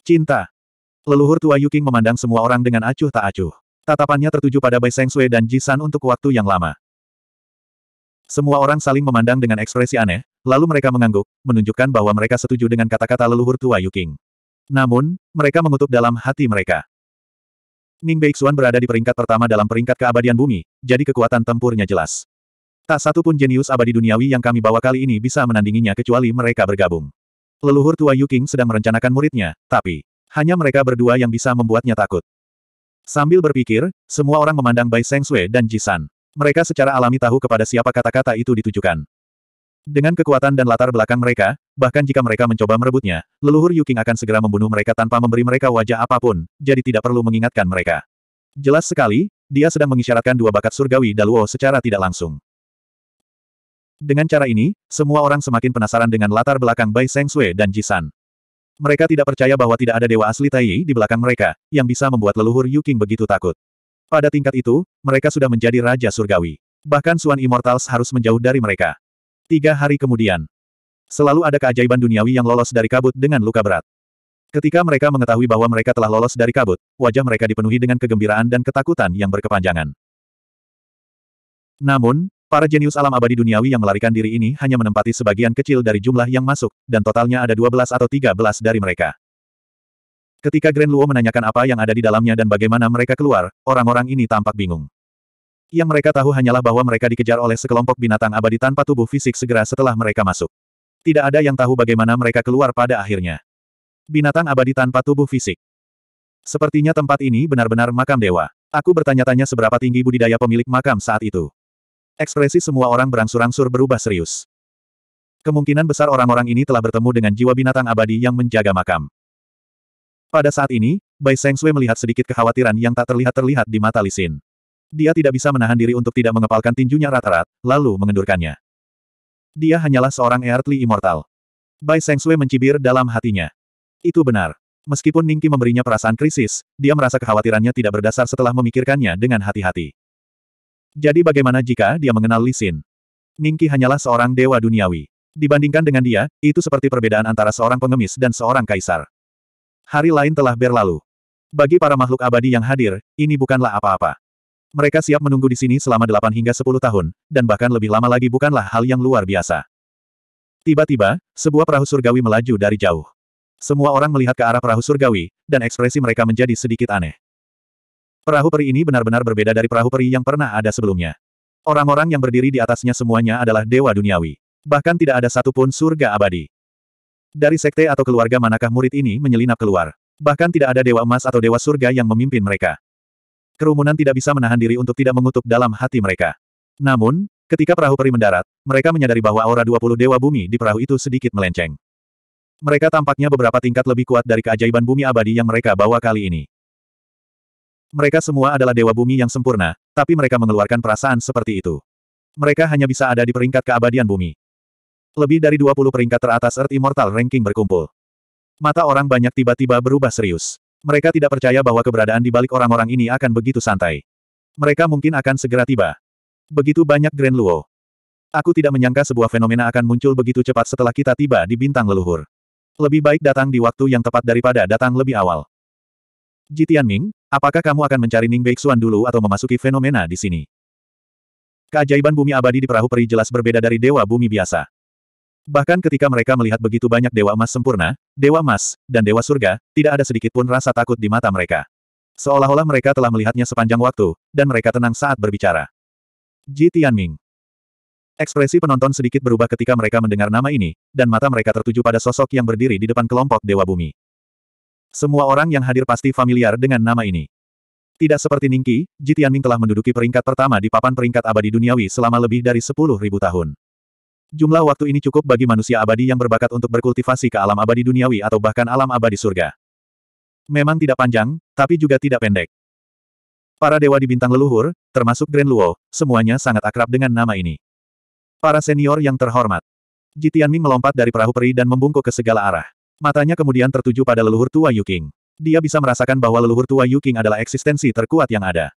Cinta, Leluhur tua Yuking memandang semua orang dengan acuh tak acuh. Tatapannya tertuju pada Bai Seng Sui dan Ji San untuk waktu yang lama. Semua orang saling memandang dengan ekspresi aneh, lalu mereka mengangguk, menunjukkan bahwa mereka setuju dengan kata-kata leluhur tua Yuking. Namun, mereka mengutuk dalam hati mereka. Ning Beixuan berada di peringkat pertama dalam peringkat keabadian bumi, jadi kekuatan tempurnya jelas. Tak satu pun jenius abadi duniawi yang kami bawa kali ini bisa menandinginya kecuali mereka bergabung. Leluhur tua Yuking sedang merencanakan muridnya, tapi hanya mereka berdua yang bisa membuatnya takut. Sambil berpikir, semua orang memandang Bai Seng Sui dan Jisan. Mereka secara alami tahu kepada siapa kata-kata itu ditujukan. Dengan kekuatan dan latar belakang mereka, bahkan jika mereka mencoba merebutnya, leluhur Yuking akan segera membunuh mereka tanpa memberi mereka wajah apapun, jadi tidak perlu mengingatkan mereka. Jelas sekali, dia sedang mengisyaratkan dua bakat surgawi Daluo secara tidak langsung. Dengan cara ini, semua orang semakin penasaran dengan latar belakang Bai Seng Sui dan Jisan. Mereka tidak percaya bahwa tidak ada dewa asli Taiyi di belakang mereka, yang bisa membuat leluhur Yuking begitu takut. Pada tingkat itu, mereka sudah menjadi Raja Surgawi. Bahkan Suan Immortals harus menjauh dari mereka. Tiga hari kemudian, selalu ada keajaiban duniawi yang lolos dari kabut dengan luka berat. Ketika mereka mengetahui bahwa mereka telah lolos dari kabut, wajah mereka dipenuhi dengan kegembiraan dan ketakutan yang berkepanjangan. Namun, Para jenius alam abadi duniawi yang melarikan diri ini hanya menempati sebagian kecil dari jumlah yang masuk, dan totalnya ada 12 atau 13 dari mereka. Ketika Grand Luo menanyakan apa yang ada di dalamnya dan bagaimana mereka keluar, orang-orang ini tampak bingung. Yang mereka tahu hanyalah bahwa mereka dikejar oleh sekelompok binatang abadi tanpa tubuh fisik segera setelah mereka masuk. Tidak ada yang tahu bagaimana mereka keluar pada akhirnya. Binatang abadi tanpa tubuh fisik. Sepertinya tempat ini benar-benar makam dewa. Aku bertanya-tanya seberapa tinggi budidaya pemilik makam saat itu. Ekspresi semua orang berangsur-angsur berubah serius. Kemungkinan besar orang-orang ini telah bertemu dengan jiwa binatang abadi yang menjaga makam. Pada saat ini, Bai Sui melihat sedikit kekhawatiran yang tak terlihat-terlihat di mata Lisin. Dia tidak bisa menahan diri untuk tidak mengepalkan tinjunya rata-rat, lalu mengendurkannya. Dia hanyalah seorang Earthly Immortal. Bai Sui mencibir dalam hatinya. Itu benar. Meskipun Ningki memberinya perasaan krisis, dia merasa kekhawatirannya tidak berdasar setelah memikirkannya dengan hati-hati. Jadi bagaimana jika dia mengenal Li Xin? Ningki hanyalah seorang dewa duniawi. Dibandingkan dengan dia, itu seperti perbedaan antara seorang pengemis dan seorang kaisar. Hari lain telah berlalu. Bagi para makhluk abadi yang hadir, ini bukanlah apa-apa. Mereka siap menunggu di sini selama 8 hingga 10 tahun, dan bahkan lebih lama lagi bukanlah hal yang luar biasa. Tiba-tiba, sebuah perahu surgawi melaju dari jauh. Semua orang melihat ke arah perahu surgawi, dan ekspresi mereka menjadi sedikit aneh. Perahu peri ini benar-benar berbeda dari perahu peri yang pernah ada sebelumnya. Orang-orang yang berdiri di atasnya semuanya adalah dewa duniawi. Bahkan tidak ada satupun surga abadi. Dari sekte atau keluarga manakah murid ini menyelinap keluar. Bahkan tidak ada dewa emas atau dewa surga yang memimpin mereka. Kerumunan tidak bisa menahan diri untuk tidak mengutuk dalam hati mereka. Namun, ketika perahu peri mendarat, mereka menyadari bahwa aura 20 dewa bumi di perahu itu sedikit melenceng. Mereka tampaknya beberapa tingkat lebih kuat dari keajaiban bumi abadi yang mereka bawa kali ini. Mereka semua adalah dewa bumi yang sempurna, tapi mereka mengeluarkan perasaan seperti itu. Mereka hanya bisa ada di peringkat keabadian bumi. Lebih dari 20 peringkat teratas Earth Immortal Ranking berkumpul. Mata orang banyak tiba-tiba berubah serius. Mereka tidak percaya bahwa keberadaan di balik orang-orang ini akan begitu santai. Mereka mungkin akan segera tiba. Begitu banyak Grand Luo. Aku tidak menyangka sebuah fenomena akan muncul begitu cepat setelah kita tiba di bintang leluhur. Lebih baik datang di waktu yang tepat daripada datang lebih awal. Jitian Ming, apakah kamu akan mencari Ning Beixuan dulu atau memasuki fenomena di sini? Keajaiban bumi abadi di perahu peri jelas berbeda dari dewa bumi biasa. Bahkan ketika mereka melihat begitu banyak dewa emas sempurna, dewa emas, dan dewa surga, tidak ada sedikit pun rasa takut di mata mereka. Seolah-olah mereka telah melihatnya sepanjang waktu, dan mereka tenang saat berbicara. Ji Tianming. Ekspresi penonton sedikit berubah ketika mereka mendengar nama ini, dan mata mereka tertuju pada sosok yang berdiri di depan kelompok Dewa Bumi. Semua orang yang hadir pasti familiar dengan nama ini. Tidak seperti Ningki, Jitianming telah menduduki peringkat pertama di papan peringkat abadi duniawi selama lebih dari 10.000 tahun. Jumlah waktu ini cukup bagi manusia abadi yang berbakat untuk berkultivasi ke alam abadi duniawi atau bahkan alam abadi surga. Memang tidak panjang, tapi juga tidak pendek. Para dewa di bintang leluhur, termasuk Grand Luo, semuanya sangat akrab dengan nama ini. Para senior yang terhormat. Jitianming melompat dari perahu peri dan membungkuk ke segala arah. Matanya kemudian tertuju pada leluhur tua Yu Dia bisa merasakan bahwa leluhur tua Yu adalah eksistensi terkuat yang ada.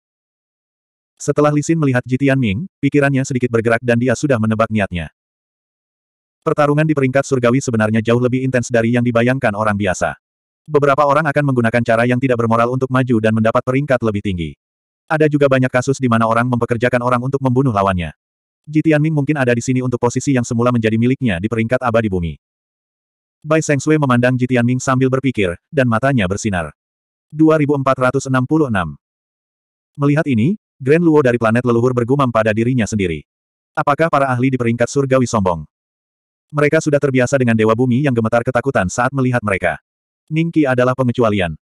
Setelah Lisin melihat Jitian Ming, pikirannya sedikit bergerak dan dia sudah menebak niatnya. Pertarungan di peringkat surgawi sebenarnya jauh lebih intens dari yang dibayangkan orang biasa. Beberapa orang akan menggunakan cara yang tidak bermoral untuk maju dan mendapat peringkat lebih tinggi. Ada juga banyak kasus di mana orang mempekerjakan orang untuk membunuh lawannya. Jitian Ming mungkin ada di sini untuk posisi yang semula menjadi miliknya di peringkat abadi bumi. Bai Sui memandang Jitian Ming sambil berpikir, dan matanya bersinar. 2466 Melihat ini, Grand Luo dari planet leluhur bergumam pada dirinya sendiri. Apakah para ahli di peringkat surgawi sombong? Mereka sudah terbiasa dengan Dewa Bumi yang gemetar ketakutan saat melihat mereka. Ningki adalah pengecualian.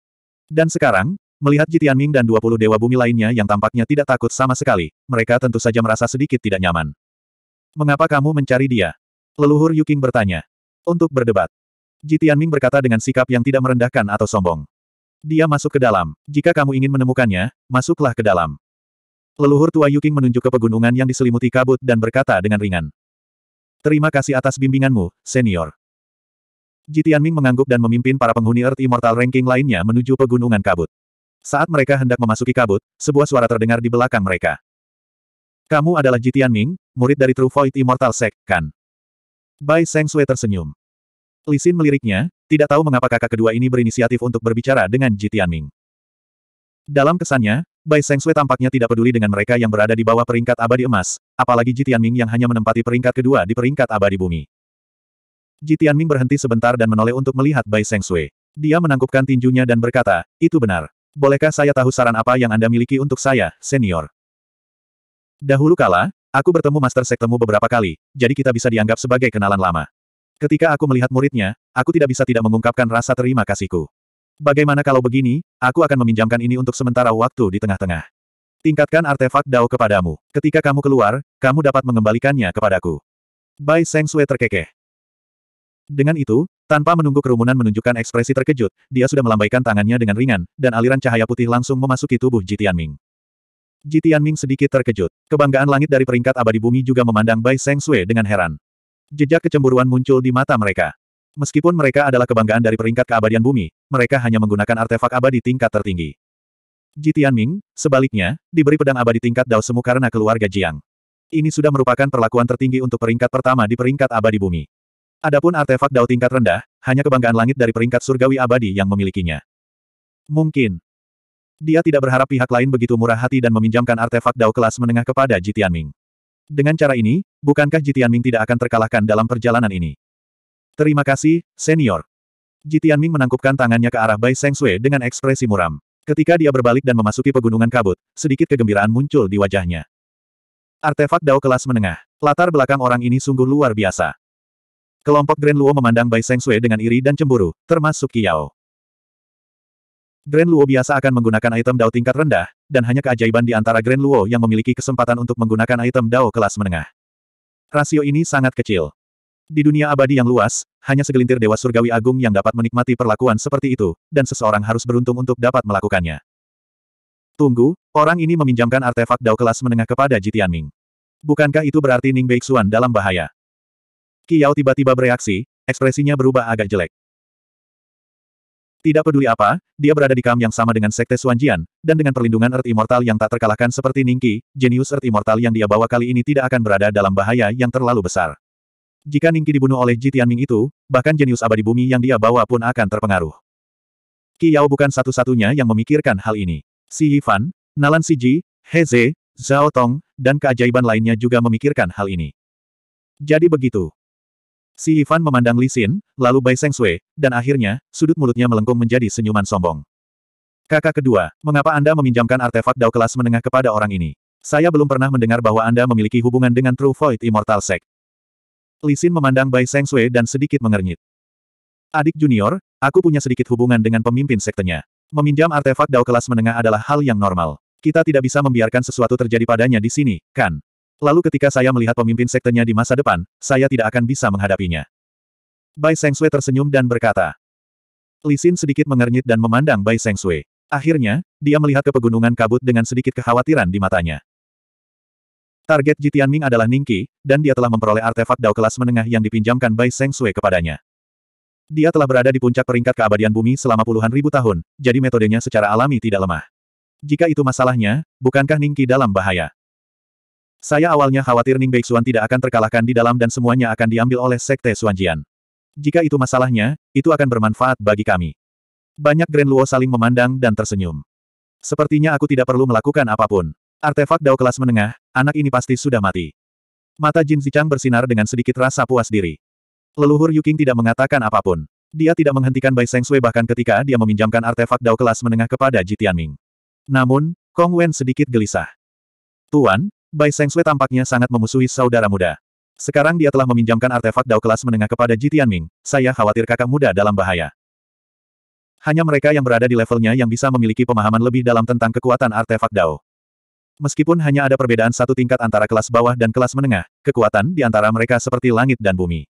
Dan sekarang, melihat Jitian Ming dan 20 Dewa Bumi lainnya yang tampaknya tidak takut sama sekali, mereka tentu saja merasa sedikit tidak nyaman. Mengapa kamu mencari dia? Leluhur Yuking bertanya. Untuk berdebat. Jitian Ming berkata dengan sikap yang tidak merendahkan atau sombong. Dia masuk ke dalam. Jika kamu ingin menemukannya, masuklah ke dalam. Leluhur tua Yuking menunjuk ke pegunungan yang diselimuti kabut dan berkata dengan ringan. Terima kasih atas bimbinganmu, senior. Jitian Ming mengangguk dan memimpin para penghuni Earth Immortal Ranking lainnya menuju pegunungan kabut. Saat mereka hendak memasuki kabut, sebuah suara terdengar di belakang mereka. Kamu adalah Jitian Ming, murid dari True Void Immortal Sect, kan? Bai Seng Sui tersenyum. Lisin meliriknya, tidak tahu mengapa kakak kedua ini berinisiatif untuk berbicara dengan Ji Tianming. Dalam kesannya, Bai Seng Sui tampaknya tidak peduli dengan mereka yang berada di bawah peringkat abadi emas, apalagi Ji Tianming yang hanya menempati peringkat kedua di peringkat abadi bumi. Ji Tianming berhenti sebentar dan menoleh untuk melihat Bai Seng Sui. Dia menangkupkan tinjunya dan berkata, itu benar. Bolehkah saya tahu saran apa yang Anda miliki untuk saya, senior? Dahulu kala, aku bertemu Master Sektemu beberapa kali, jadi kita bisa dianggap sebagai kenalan lama. Ketika aku melihat muridnya, aku tidak bisa tidak mengungkapkan rasa terima kasihku. Bagaimana kalau begini, aku akan meminjamkan ini untuk sementara waktu di tengah-tengah. Tingkatkan artefak Dao kepadamu. Ketika kamu keluar, kamu dapat mengembalikannya kepadaku. Bai Seng Sui terkekeh. Dengan itu, tanpa menunggu kerumunan menunjukkan ekspresi terkejut, dia sudah melambaikan tangannya dengan ringan, dan aliran cahaya putih langsung memasuki tubuh Jitian Ming. Jitian Ming sedikit terkejut. Kebanggaan langit dari peringkat abadi bumi juga memandang Bai Seng Sui dengan heran. Jejak kecemburuan muncul di mata mereka. Meskipun mereka adalah kebanggaan dari peringkat keabadian bumi, mereka hanya menggunakan artefak abadi tingkat tertinggi. Ji Tianming, sebaliknya, diberi pedang abadi tingkat Dao Semu karena keluarga Jiang. Ini sudah merupakan perlakuan tertinggi untuk peringkat pertama di peringkat abadi bumi. Adapun artefak Dao tingkat rendah, hanya kebanggaan langit dari peringkat surgawi abadi yang memilikinya. Mungkin. Dia tidak berharap pihak lain begitu murah hati dan meminjamkan artefak Dao kelas menengah kepada Jitianming. Dengan cara ini, bukankah Jitian Ming tidak akan terkalahkan dalam perjalanan ini? Terima kasih, senior. Jitian Ming menangkupkan tangannya ke arah Bai Sui dengan ekspresi muram. Ketika dia berbalik dan memasuki pegunungan kabut, sedikit kegembiraan muncul di wajahnya. Artefak Dao kelas menengah. Latar belakang orang ini sungguh luar biasa. Kelompok Grand Luo memandang Bai Sui dengan iri dan cemburu, termasuk Kiao. Grand Luo biasa akan menggunakan item Dao tingkat rendah, dan hanya keajaiban di antara Grand Luo yang memiliki kesempatan untuk menggunakan item Dao kelas menengah. Rasio ini sangat kecil. Di dunia abadi yang luas, hanya segelintir dewa surgawi agung yang dapat menikmati perlakuan seperti itu, dan seseorang harus beruntung untuk dapat melakukannya. Tunggu, orang ini meminjamkan artefak Dao kelas menengah kepada Jitian Ming. Bukankah itu berarti Ning Beixuan dalam bahaya? Qiao tiba-tiba bereaksi, ekspresinya berubah agak jelek. Tidak peduli apa, dia berada di kam yang sama dengan Sekte Suanjian, dan dengan perlindungan Earth Immortal yang tak terkalahkan seperti Ningki, jenius Earth Immortal yang dia bawa kali ini tidak akan berada dalam bahaya yang terlalu besar. Jika Ningki dibunuh oleh Ji Tianming itu, bahkan jenius abadi bumi yang dia bawa pun akan terpengaruh. Qi Yao bukan satu-satunya yang memikirkan hal ini. Si Yifan, Nalan Siji, He Ze, Zhao Tong, dan keajaiban lainnya juga memikirkan hal ini. Jadi begitu. Si Ivan memandang Li Xin, lalu Bai Seng Sui, dan akhirnya, sudut mulutnya melengkung menjadi senyuman sombong. Kakak kedua, mengapa Anda meminjamkan artefak Dao kelas menengah kepada orang ini? Saya belum pernah mendengar bahwa Anda memiliki hubungan dengan True Void Immortal Sect. Li Xin memandang Bai Seng Sui dan sedikit mengernyit. Adik junior, aku punya sedikit hubungan dengan pemimpin sektenya. Meminjam artefak Dao kelas menengah adalah hal yang normal. Kita tidak bisa membiarkan sesuatu terjadi padanya di sini, kan? Lalu ketika saya melihat pemimpin sektenya di masa depan, saya tidak akan bisa menghadapinya. Bai Sui tersenyum dan berkata. Li Xin sedikit mengernyit dan memandang Bai Sui. Akhirnya, dia melihat ke pegunungan kabut dengan sedikit kekhawatiran di matanya. Target Jitian Ming adalah Ningqi, dan dia telah memperoleh artefak Dao kelas menengah yang dipinjamkan Bai Sui kepadanya. Dia telah berada di puncak peringkat keabadian bumi selama puluhan ribu tahun, jadi metodenya secara alami tidak lemah. Jika itu masalahnya, bukankah Ningqi dalam bahaya? Saya awalnya khawatir Ning Beixuan tidak akan terkalahkan di dalam dan semuanya akan diambil oleh Sekte Suanjian. Jika itu masalahnya, itu akan bermanfaat bagi kami. Banyak Grand Luo saling memandang dan tersenyum. Sepertinya aku tidak perlu melakukan apapun. Artefak Dao kelas menengah, anak ini pasti sudah mati. Mata Jin Zichang bersinar dengan sedikit rasa puas diri. Leluhur Yuking tidak mengatakan apapun. Dia tidak menghentikan Bai Seng Sui bahkan ketika dia meminjamkan artefak Dao kelas menengah kepada Ji Tianming. Namun, Kong Wen sedikit gelisah. Tuan, Bai Seng tampaknya sangat memusuhi saudara muda. Sekarang dia telah meminjamkan artefak Dao kelas menengah kepada Ji Tianming, saya khawatir kakak muda dalam bahaya. Hanya mereka yang berada di levelnya yang bisa memiliki pemahaman lebih dalam tentang kekuatan artefak Dao. Meskipun hanya ada perbedaan satu tingkat antara kelas bawah dan kelas menengah, kekuatan di antara mereka seperti langit dan bumi.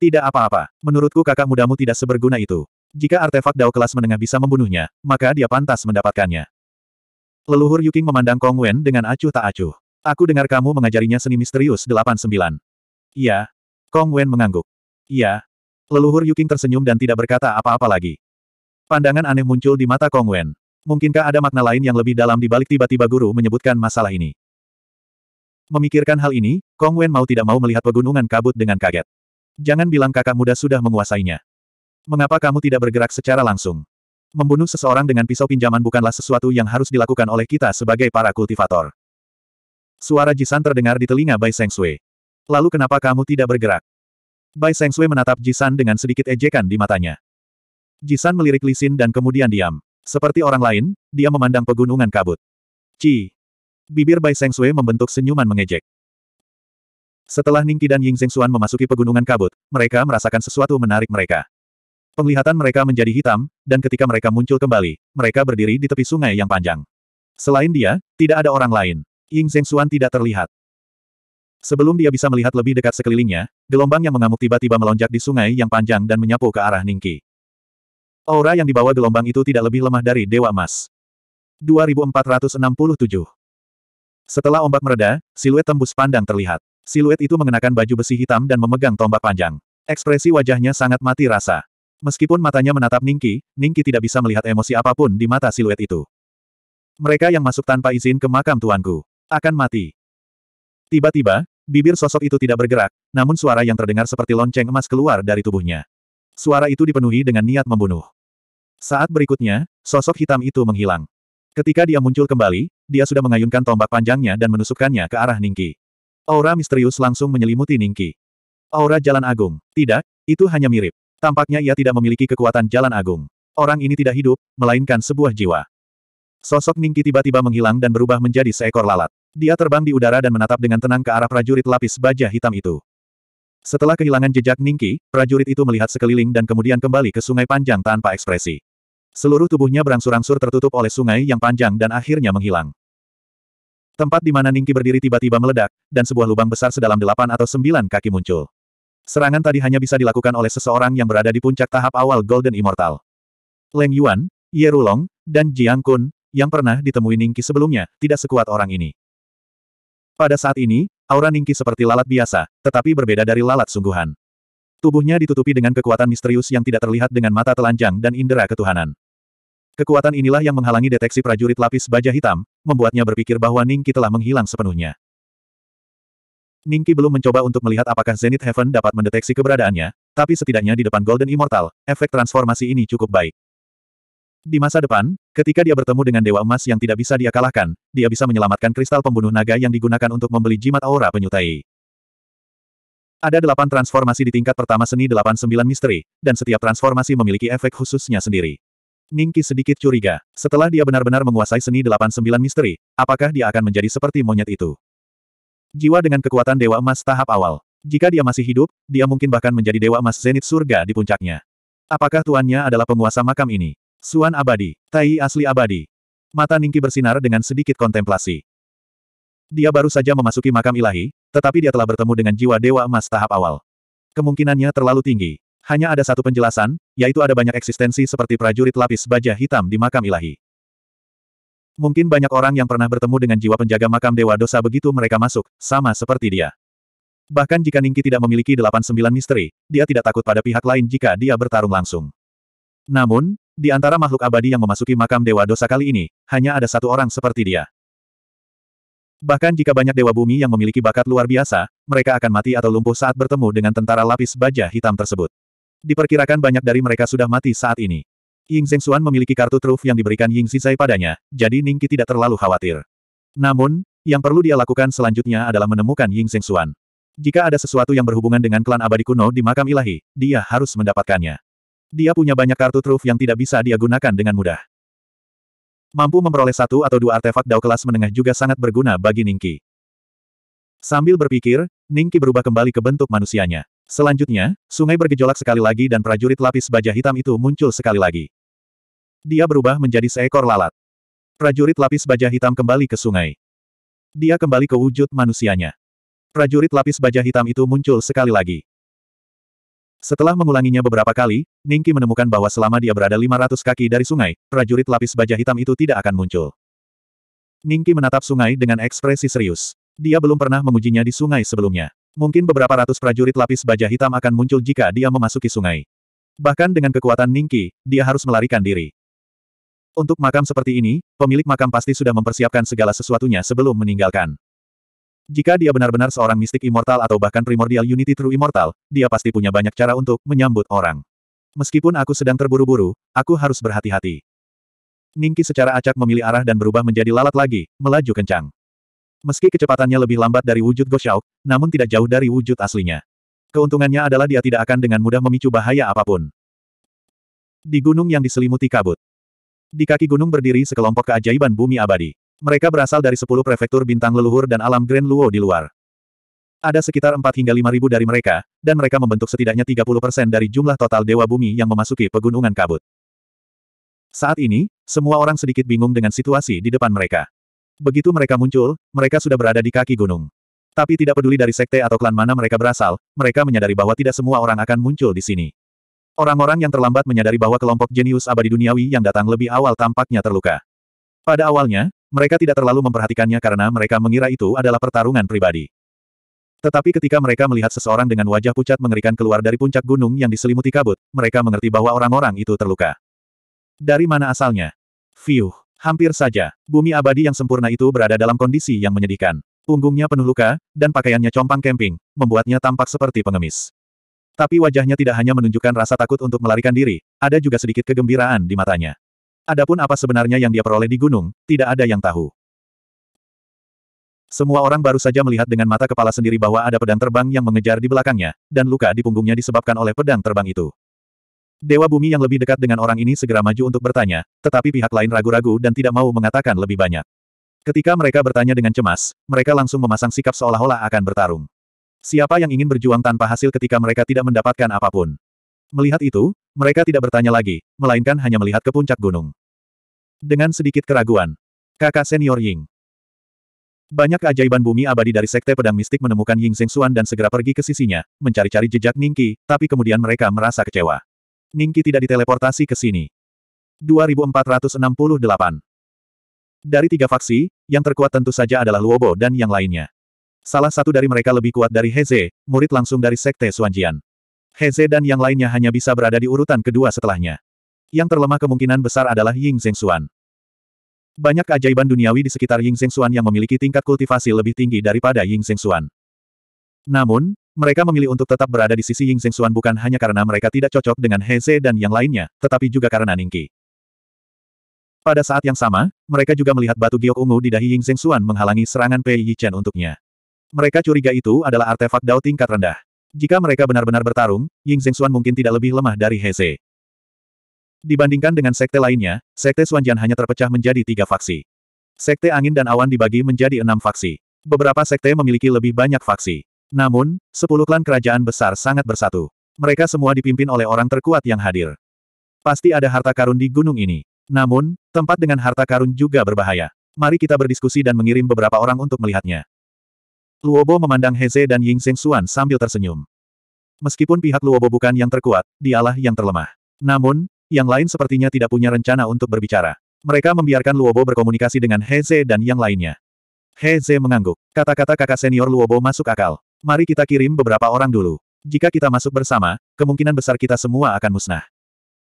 Tidak apa-apa, menurutku kakak mudamu tidak seberguna itu. Jika artefak Dao kelas menengah bisa membunuhnya, maka dia pantas mendapatkannya. Leluhur Yuking memandang Kong Wen dengan acuh tak acuh. Aku dengar kamu mengajarinya seni misterius 89. Iya. Kong Wen mengangguk. Iya. Leluhur Yuking tersenyum dan tidak berkata apa-apa lagi. Pandangan aneh muncul di mata Kong Wen. Mungkinkah ada makna lain yang lebih dalam di balik tiba-tiba guru menyebutkan masalah ini? Memikirkan hal ini, Kong Wen mau tidak mau melihat pegunungan kabut dengan kaget. Jangan bilang kakak muda sudah menguasainya. Mengapa kamu tidak bergerak secara langsung? Membunuh seseorang dengan pisau pinjaman bukanlah sesuatu yang harus dilakukan oleh kita sebagai para kultivator. Suara Jisan terdengar di telinga Bai Seng Sui. Lalu kenapa kamu tidak bergerak? Bai Seng Sui menatap Jisan dengan sedikit ejekan di matanya. Jisan melirik Lisin dan kemudian diam. Seperti orang lain, dia memandang pegunungan kabut. Ci. Bibir Bai Seng Sui membentuk senyuman mengejek. Setelah Ningki dan Ying Xuan memasuki pegunungan kabut, mereka merasakan sesuatu menarik mereka. Penglihatan mereka menjadi hitam, dan ketika mereka muncul kembali, mereka berdiri di tepi sungai yang panjang. Selain dia, tidak ada orang lain. Ying Xuan tidak terlihat. Sebelum dia bisa melihat lebih dekat sekelilingnya, gelombang yang mengamuk tiba-tiba melonjak di sungai yang panjang dan menyapu ke arah Ningki. Aura yang dibawa gelombang itu tidak lebih lemah dari Dewa Emas. 2467 Setelah ombak mereda, siluet tembus pandang terlihat. Siluet itu mengenakan baju besi hitam dan memegang tombak panjang. Ekspresi wajahnya sangat mati rasa. Meskipun matanya menatap Ningki, Ningki tidak bisa melihat emosi apapun di mata siluet itu. Mereka yang masuk tanpa izin ke makam tuanku. Akan mati. Tiba-tiba, bibir sosok itu tidak bergerak, namun suara yang terdengar seperti lonceng emas keluar dari tubuhnya. Suara itu dipenuhi dengan niat membunuh. Saat berikutnya, sosok hitam itu menghilang. Ketika dia muncul kembali, dia sudah mengayunkan tombak panjangnya dan menusukkannya ke arah Ningki. Aura misterius langsung menyelimuti Ningki. Aura Jalan Agung. Tidak, itu hanya mirip. Tampaknya ia tidak memiliki kekuatan Jalan Agung. Orang ini tidak hidup, melainkan sebuah jiwa. Sosok Ningki tiba-tiba menghilang dan berubah menjadi seekor lalat. Dia terbang di udara dan menatap dengan tenang ke arah prajurit lapis baja hitam itu. Setelah kehilangan jejak Ningki, prajurit itu melihat sekeliling dan kemudian kembali ke sungai panjang tanpa ekspresi. Seluruh tubuhnya berangsur-angsur tertutup oleh sungai yang panjang dan akhirnya menghilang. Tempat di mana Ningki berdiri tiba-tiba meledak, dan sebuah lubang besar sedalam delapan atau sembilan kaki muncul. Serangan tadi hanya bisa dilakukan oleh seseorang yang berada di puncak tahap awal Golden Immortal. Leng Yuan, Ye Rulong, dan Jiang Kun, yang pernah ditemui Ningki sebelumnya, tidak sekuat orang ini. Pada saat ini, aura Ningki seperti lalat biasa, tetapi berbeda dari lalat sungguhan. Tubuhnya ditutupi dengan kekuatan misterius yang tidak terlihat dengan mata telanjang dan indera ketuhanan. Kekuatan inilah yang menghalangi deteksi prajurit lapis baja hitam, membuatnya berpikir bahwa Ningki telah menghilang sepenuhnya. Ningki belum mencoba untuk melihat apakah Zenith Heaven dapat mendeteksi keberadaannya, tapi setidaknya di depan Golden Immortal, efek transformasi ini cukup baik. Di masa depan, ketika dia bertemu dengan Dewa Emas yang tidak bisa dia kalahkan, dia bisa menyelamatkan kristal pembunuh naga yang digunakan untuk membeli jimat aura penyutai. Ada delapan transformasi di tingkat pertama seni delapan sembilan misteri, dan setiap transformasi memiliki efek khususnya sendiri. Ningki sedikit curiga. Setelah dia benar-benar menguasai seni delapan sembilan misteri, apakah dia akan menjadi seperti monyet itu? Jiwa dengan kekuatan Dewa Emas tahap awal. Jika dia masih hidup, dia mungkin bahkan menjadi Dewa Emas Zenit Surga di puncaknya. Apakah tuannya adalah penguasa makam ini? Suan abadi, tai asli abadi. Mata Ningki bersinar dengan sedikit kontemplasi. Dia baru saja memasuki makam ilahi, tetapi dia telah bertemu dengan jiwa dewa emas tahap awal. Kemungkinannya terlalu tinggi. Hanya ada satu penjelasan, yaitu ada banyak eksistensi seperti prajurit lapis baja hitam di makam ilahi. Mungkin banyak orang yang pernah bertemu dengan jiwa penjaga makam dewa dosa begitu mereka masuk, sama seperti dia. Bahkan jika Ningki tidak memiliki 89 misteri, dia tidak takut pada pihak lain jika dia bertarung langsung. Namun, di antara makhluk abadi yang memasuki makam Dewa Dosa kali ini, hanya ada satu orang seperti dia. Bahkan jika banyak Dewa Bumi yang memiliki bakat luar biasa, mereka akan mati atau lumpuh saat bertemu dengan tentara lapis baja hitam tersebut. Diperkirakan banyak dari mereka sudah mati saat ini. Ying Xuan memiliki kartu truf yang diberikan Ying Zizai padanya, jadi Ningki tidak terlalu khawatir. Namun, yang perlu dia lakukan selanjutnya adalah menemukan Ying Xuan. Jika ada sesuatu yang berhubungan dengan klan abadi kuno di makam ilahi, dia harus mendapatkannya. Dia punya banyak kartu truf yang tidak bisa dia gunakan dengan mudah. Mampu memperoleh satu atau dua artefak dao kelas menengah juga sangat berguna bagi Ningki. Sambil berpikir, Ningki berubah kembali ke bentuk manusianya. Selanjutnya, sungai bergejolak sekali lagi dan prajurit lapis baja hitam itu muncul sekali lagi. Dia berubah menjadi seekor lalat. Prajurit lapis baja hitam kembali ke sungai. Dia kembali ke wujud manusianya. Prajurit lapis baja hitam itu muncul sekali lagi. Setelah mengulanginya beberapa kali, Ningki menemukan bahwa selama dia berada 500 kaki dari sungai, prajurit lapis baja hitam itu tidak akan muncul. Ningki menatap sungai dengan ekspresi serius. Dia belum pernah mengujinya di sungai sebelumnya. Mungkin beberapa ratus prajurit lapis baja hitam akan muncul jika dia memasuki sungai. Bahkan dengan kekuatan Ningki, dia harus melarikan diri. Untuk makam seperti ini, pemilik makam pasti sudah mempersiapkan segala sesuatunya sebelum meninggalkan. Jika dia benar-benar seorang mistik immortal atau bahkan primordial unity true immortal, dia pasti punya banyak cara untuk menyambut orang. Meskipun aku sedang terburu-buru, aku harus berhati-hati. Ningki secara acak memilih arah dan berubah menjadi lalat lagi, melaju kencang. Meski kecepatannya lebih lambat dari wujud Goshao, namun tidak jauh dari wujud aslinya. Keuntungannya adalah dia tidak akan dengan mudah memicu bahaya apapun. Di gunung yang diselimuti kabut. Di kaki gunung berdiri sekelompok keajaiban bumi abadi. Mereka berasal dari sepuluh prefektur bintang leluhur dan alam Grand Luo di luar. Ada sekitar 4 hingga 5 ribu dari mereka, dan mereka membentuk setidaknya 30% dari jumlah total Dewa Bumi yang memasuki Pegunungan Kabut. Saat ini, semua orang sedikit bingung dengan situasi di depan mereka. Begitu mereka muncul, mereka sudah berada di kaki gunung. Tapi tidak peduli dari sekte atau klan mana mereka berasal, mereka menyadari bahwa tidak semua orang akan muncul di sini. Orang-orang yang terlambat menyadari bahwa kelompok jenius abadi duniawi yang datang lebih awal tampaknya terluka. Pada awalnya, mereka tidak terlalu memperhatikannya karena mereka mengira itu adalah pertarungan pribadi. Tetapi ketika mereka melihat seseorang dengan wajah pucat mengerikan keluar dari puncak gunung yang diselimuti kabut, mereka mengerti bahwa orang-orang itu terluka. Dari mana asalnya? Fiuh, hampir saja, bumi abadi yang sempurna itu berada dalam kondisi yang menyedihkan. Punggungnya penuh luka, dan pakaiannya compang kemping, membuatnya tampak seperti pengemis. Tapi wajahnya tidak hanya menunjukkan rasa takut untuk melarikan diri, ada juga sedikit kegembiraan di matanya. Adapun apa sebenarnya yang dia peroleh di gunung, tidak ada yang tahu. Semua orang baru saja melihat dengan mata kepala sendiri bahwa ada pedang terbang yang mengejar di belakangnya, dan luka di punggungnya disebabkan oleh pedang terbang itu. Dewa bumi yang lebih dekat dengan orang ini segera maju untuk bertanya, tetapi pihak lain ragu-ragu dan tidak mau mengatakan lebih banyak. Ketika mereka bertanya dengan cemas, mereka langsung memasang sikap seolah-olah akan bertarung. Siapa yang ingin berjuang tanpa hasil ketika mereka tidak mendapatkan apapun? Melihat itu, mereka tidak bertanya lagi, melainkan hanya melihat ke puncak gunung. Dengan sedikit keraguan, kakak senior Ying. Banyak keajaiban bumi abadi dari sekte pedang mistik menemukan Ying Seng Suan dan segera pergi ke sisinya, mencari-cari jejak Ningki, tapi kemudian mereka merasa kecewa. Ningki tidak diteleportasi ke sini. 2468 Dari tiga faksi, yang terkuat tentu saja adalah Luobo dan yang lainnya. Salah satu dari mereka lebih kuat dari Heze, murid langsung dari Sekte Suanjian. Heze dan yang lainnya hanya bisa berada di urutan kedua setelahnya. Yang terlemah kemungkinan besar adalah Ying Xuan. Banyak keajaiban duniawi di sekitar Ying Xuan yang memiliki tingkat kultivasi lebih tinggi daripada Ying Xuan. Namun, mereka memilih untuk tetap berada di sisi Ying Xuan bukan hanya karena mereka tidak cocok dengan Heze dan yang lainnya, tetapi juga karena Ningqi. Pada saat yang sama, mereka juga melihat batu giok ungu di dahi Ying Xuan menghalangi serangan Pei Yichen untuknya. Mereka curiga itu adalah artefak Dao tingkat rendah. Jika mereka benar-benar bertarung, Ying Zhengxuan mungkin tidak lebih lemah dari Heze. Dibandingkan dengan sekte lainnya, sekte Xuanjian hanya terpecah menjadi tiga faksi. Sekte angin dan awan dibagi menjadi enam faksi. Beberapa sekte memiliki lebih banyak faksi. Namun, sepuluh klan kerajaan besar sangat bersatu. Mereka semua dipimpin oleh orang terkuat yang hadir. Pasti ada harta karun di gunung ini. Namun, tempat dengan harta karun juga berbahaya. Mari kita berdiskusi dan mengirim beberapa orang untuk melihatnya. Luobo memandang Heze dan Ying Seng Xuan sambil tersenyum. Meskipun pihak Luobo bukan yang terkuat, dialah yang terlemah. Namun, yang lain sepertinya tidak punya rencana untuk berbicara. Mereka membiarkan Luobo berkomunikasi dengan Heze dan yang lainnya. Heze mengangguk. Kata-kata kakak senior Luobo masuk akal. Mari kita kirim beberapa orang dulu. Jika kita masuk bersama, kemungkinan besar kita semua akan musnah.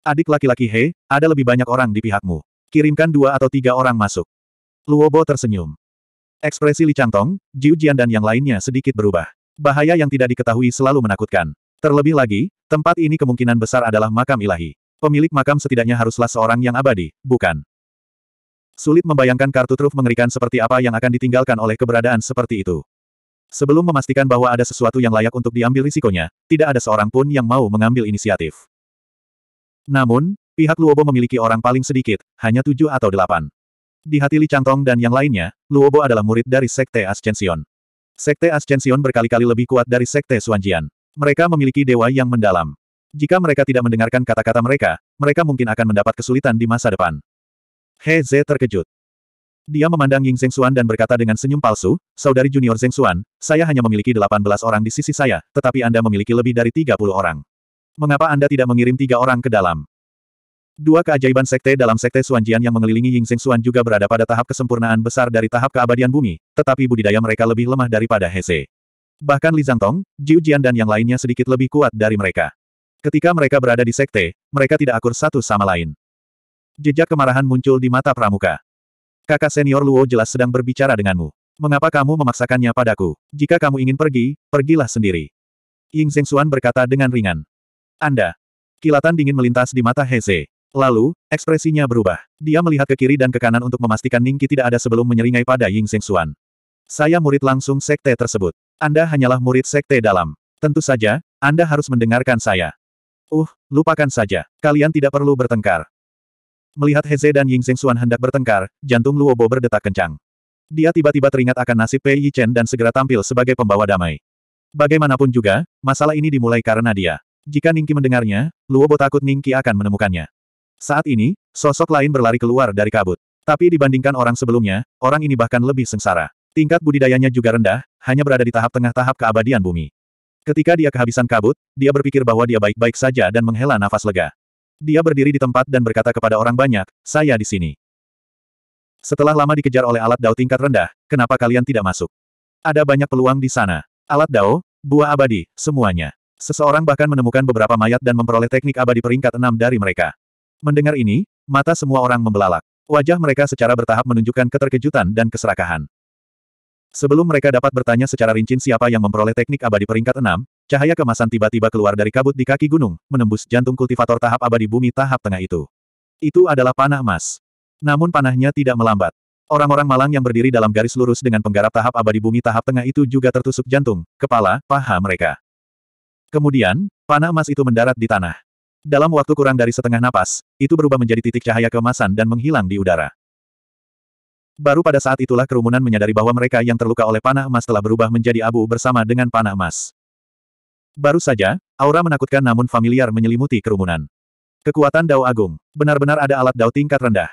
Adik laki-laki He, ada lebih banyak orang di pihakmu. Kirimkan dua atau tiga orang masuk. Luobo tersenyum. Ekspresi Li Changtong, Jiu Jian dan yang lainnya sedikit berubah. Bahaya yang tidak diketahui selalu menakutkan. Terlebih lagi, tempat ini kemungkinan besar adalah makam ilahi. Pemilik makam setidaknya haruslah seorang yang abadi, bukan? Sulit membayangkan kartu truf mengerikan seperti apa yang akan ditinggalkan oleh keberadaan seperti itu. Sebelum memastikan bahwa ada sesuatu yang layak untuk diambil risikonya, tidak ada seorang pun yang mau mengambil inisiatif. Namun, pihak Luobo memiliki orang paling sedikit, hanya tujuh atau delapan. Di hati Li Changtong dan yang lainnya, Luobo adalah murid dari Sekte Ascension. Sekte Ascension berkali-kali lebih kuat dari Sekte Suanjian. Mereka memiliki dewa yang mendalam. Jika mereka tidak mendengarkan kata-kata mereka, mereka mungkin akan mendapat kesulitan di masa depan. He Ze terkejut. Dia memandang Ying Xuan dan berkata dengan senyum palsu, Saudari junior Xuan, saya hanya memiliki 18 orang di sisi saya, tetapi Anda memiliki lebih dari 30 orang. Mengapa Anda tidak mengirim tiga orang ke dalam? Dua keajaiban sekte dalam sekte Suanjian yang mengelilingi Yingseng Suan juga berada pada tahap kesempurnaan besar dari tahap keabadian bumi, tetapi budidaya mereka lebih lemah daripada Hese. Bahkan Li Zhangtong, Jiu Jian dan yang lainnya sedikit lebih kuat dari mereka. Ketika mereka berada di sekte, mereka tidak akur satu sama lain. Jejak kemarahan muncul di mata pramuka. Kakak senior Luo jelas sedang berbicara denganmu. Mengapa kamu memaksakannya padaku? Jika kamu ingin pergi, pergilah sendiri. Ying Xuan berkata dengan ringan. Anda. Kilatan dingin melintas di mata Heze. Lalu, ekspresinya berubah. Dia melihat ke kiri dan ke kanan untuk memastikan Ningki tidak ada sebelum menyeringai pada Ying Seng Xuan. Saya murid langsung sekte tersebut. Anda hanyalah murid sekte dalam. Tentu saja, Anda harus mendengarkan saya. Uh, lupakan saja. Kalian tidak perlu bertengkar. Melihat Heze dan Ying Seng Xuan hendak bertengkar, jantung Luobo berdetak kencang. Dia tiba-tiba teringat akan nasib Pei Yi Chen dan segera tampil sebagai pembawa damai. Bagaimanapun juga, masalah ini dimulai karena dia. Jika Ningki mendengarnya, Luobo takut Ningki akan menemukannya. Saat ini, sosok lain berlari keluar dari kabut. Tapi dibandingkan orang sebelumnya, orang ini bahkan lebih sengsara. Tingkat budidayanya juga rendah, hanya berada di tahap tengah tahap keabadian bumi. Ketika dia kehabisan kabut, dia berpikir bahwa dia baik-baik saja dan menghela nafas lega. Dia berdiri di tempat dan berkata kepada orang banyak, saya di sini. Setelah lama dikejar oleh alat dao tingkat rendah, kenapa kalian tidak masuk? Ada banyak peluang di sana. Alat dao, buah abadi, semuanya. Seseorang bahkan menemukan beberapa mayat dan memperoleh teknik abadi peringkat enam dari mereka. Mendengar ini, mata semua orang membelalak. Wajah mereka secara bertahap menunjukkan keterkejutan dan keserakahan. Sebelum mereka dapat bertanya secara rinci siapa yang memperoleh teknik abadi peringkat 6, cahaya kemasan tiba-tiba keluar dari kabut di kaki gunung, menembus jantung kultivator tahap abadi bumi tahap tengah itu. Itu adalah panah emas. Namun panahnya tidak melambat. Orang-orang malang yang berdiri dalam garis lurus dengan penggarap tahap abadi bumi tahap tengah itu juga tertusuk jantung, kepala, paha mereka. Kemudian, panah emas itu mendarat di tanah. Dalam waktu kurang dari setengah napas, itu berubah menjadi titik cahaya kemasan dan menghilang di udara. Baru pada saat itulah kerumunan menyadari bahwa mereka yang terluka oleh panah emas telah berubah menjadi abu bersama dengan panah emas. Baru saja, aura menakutkan namun familiar menyelimuti kerumunan. Kekuatan Dao Agung. Benar-benar ada alat Dao tingkat rendah.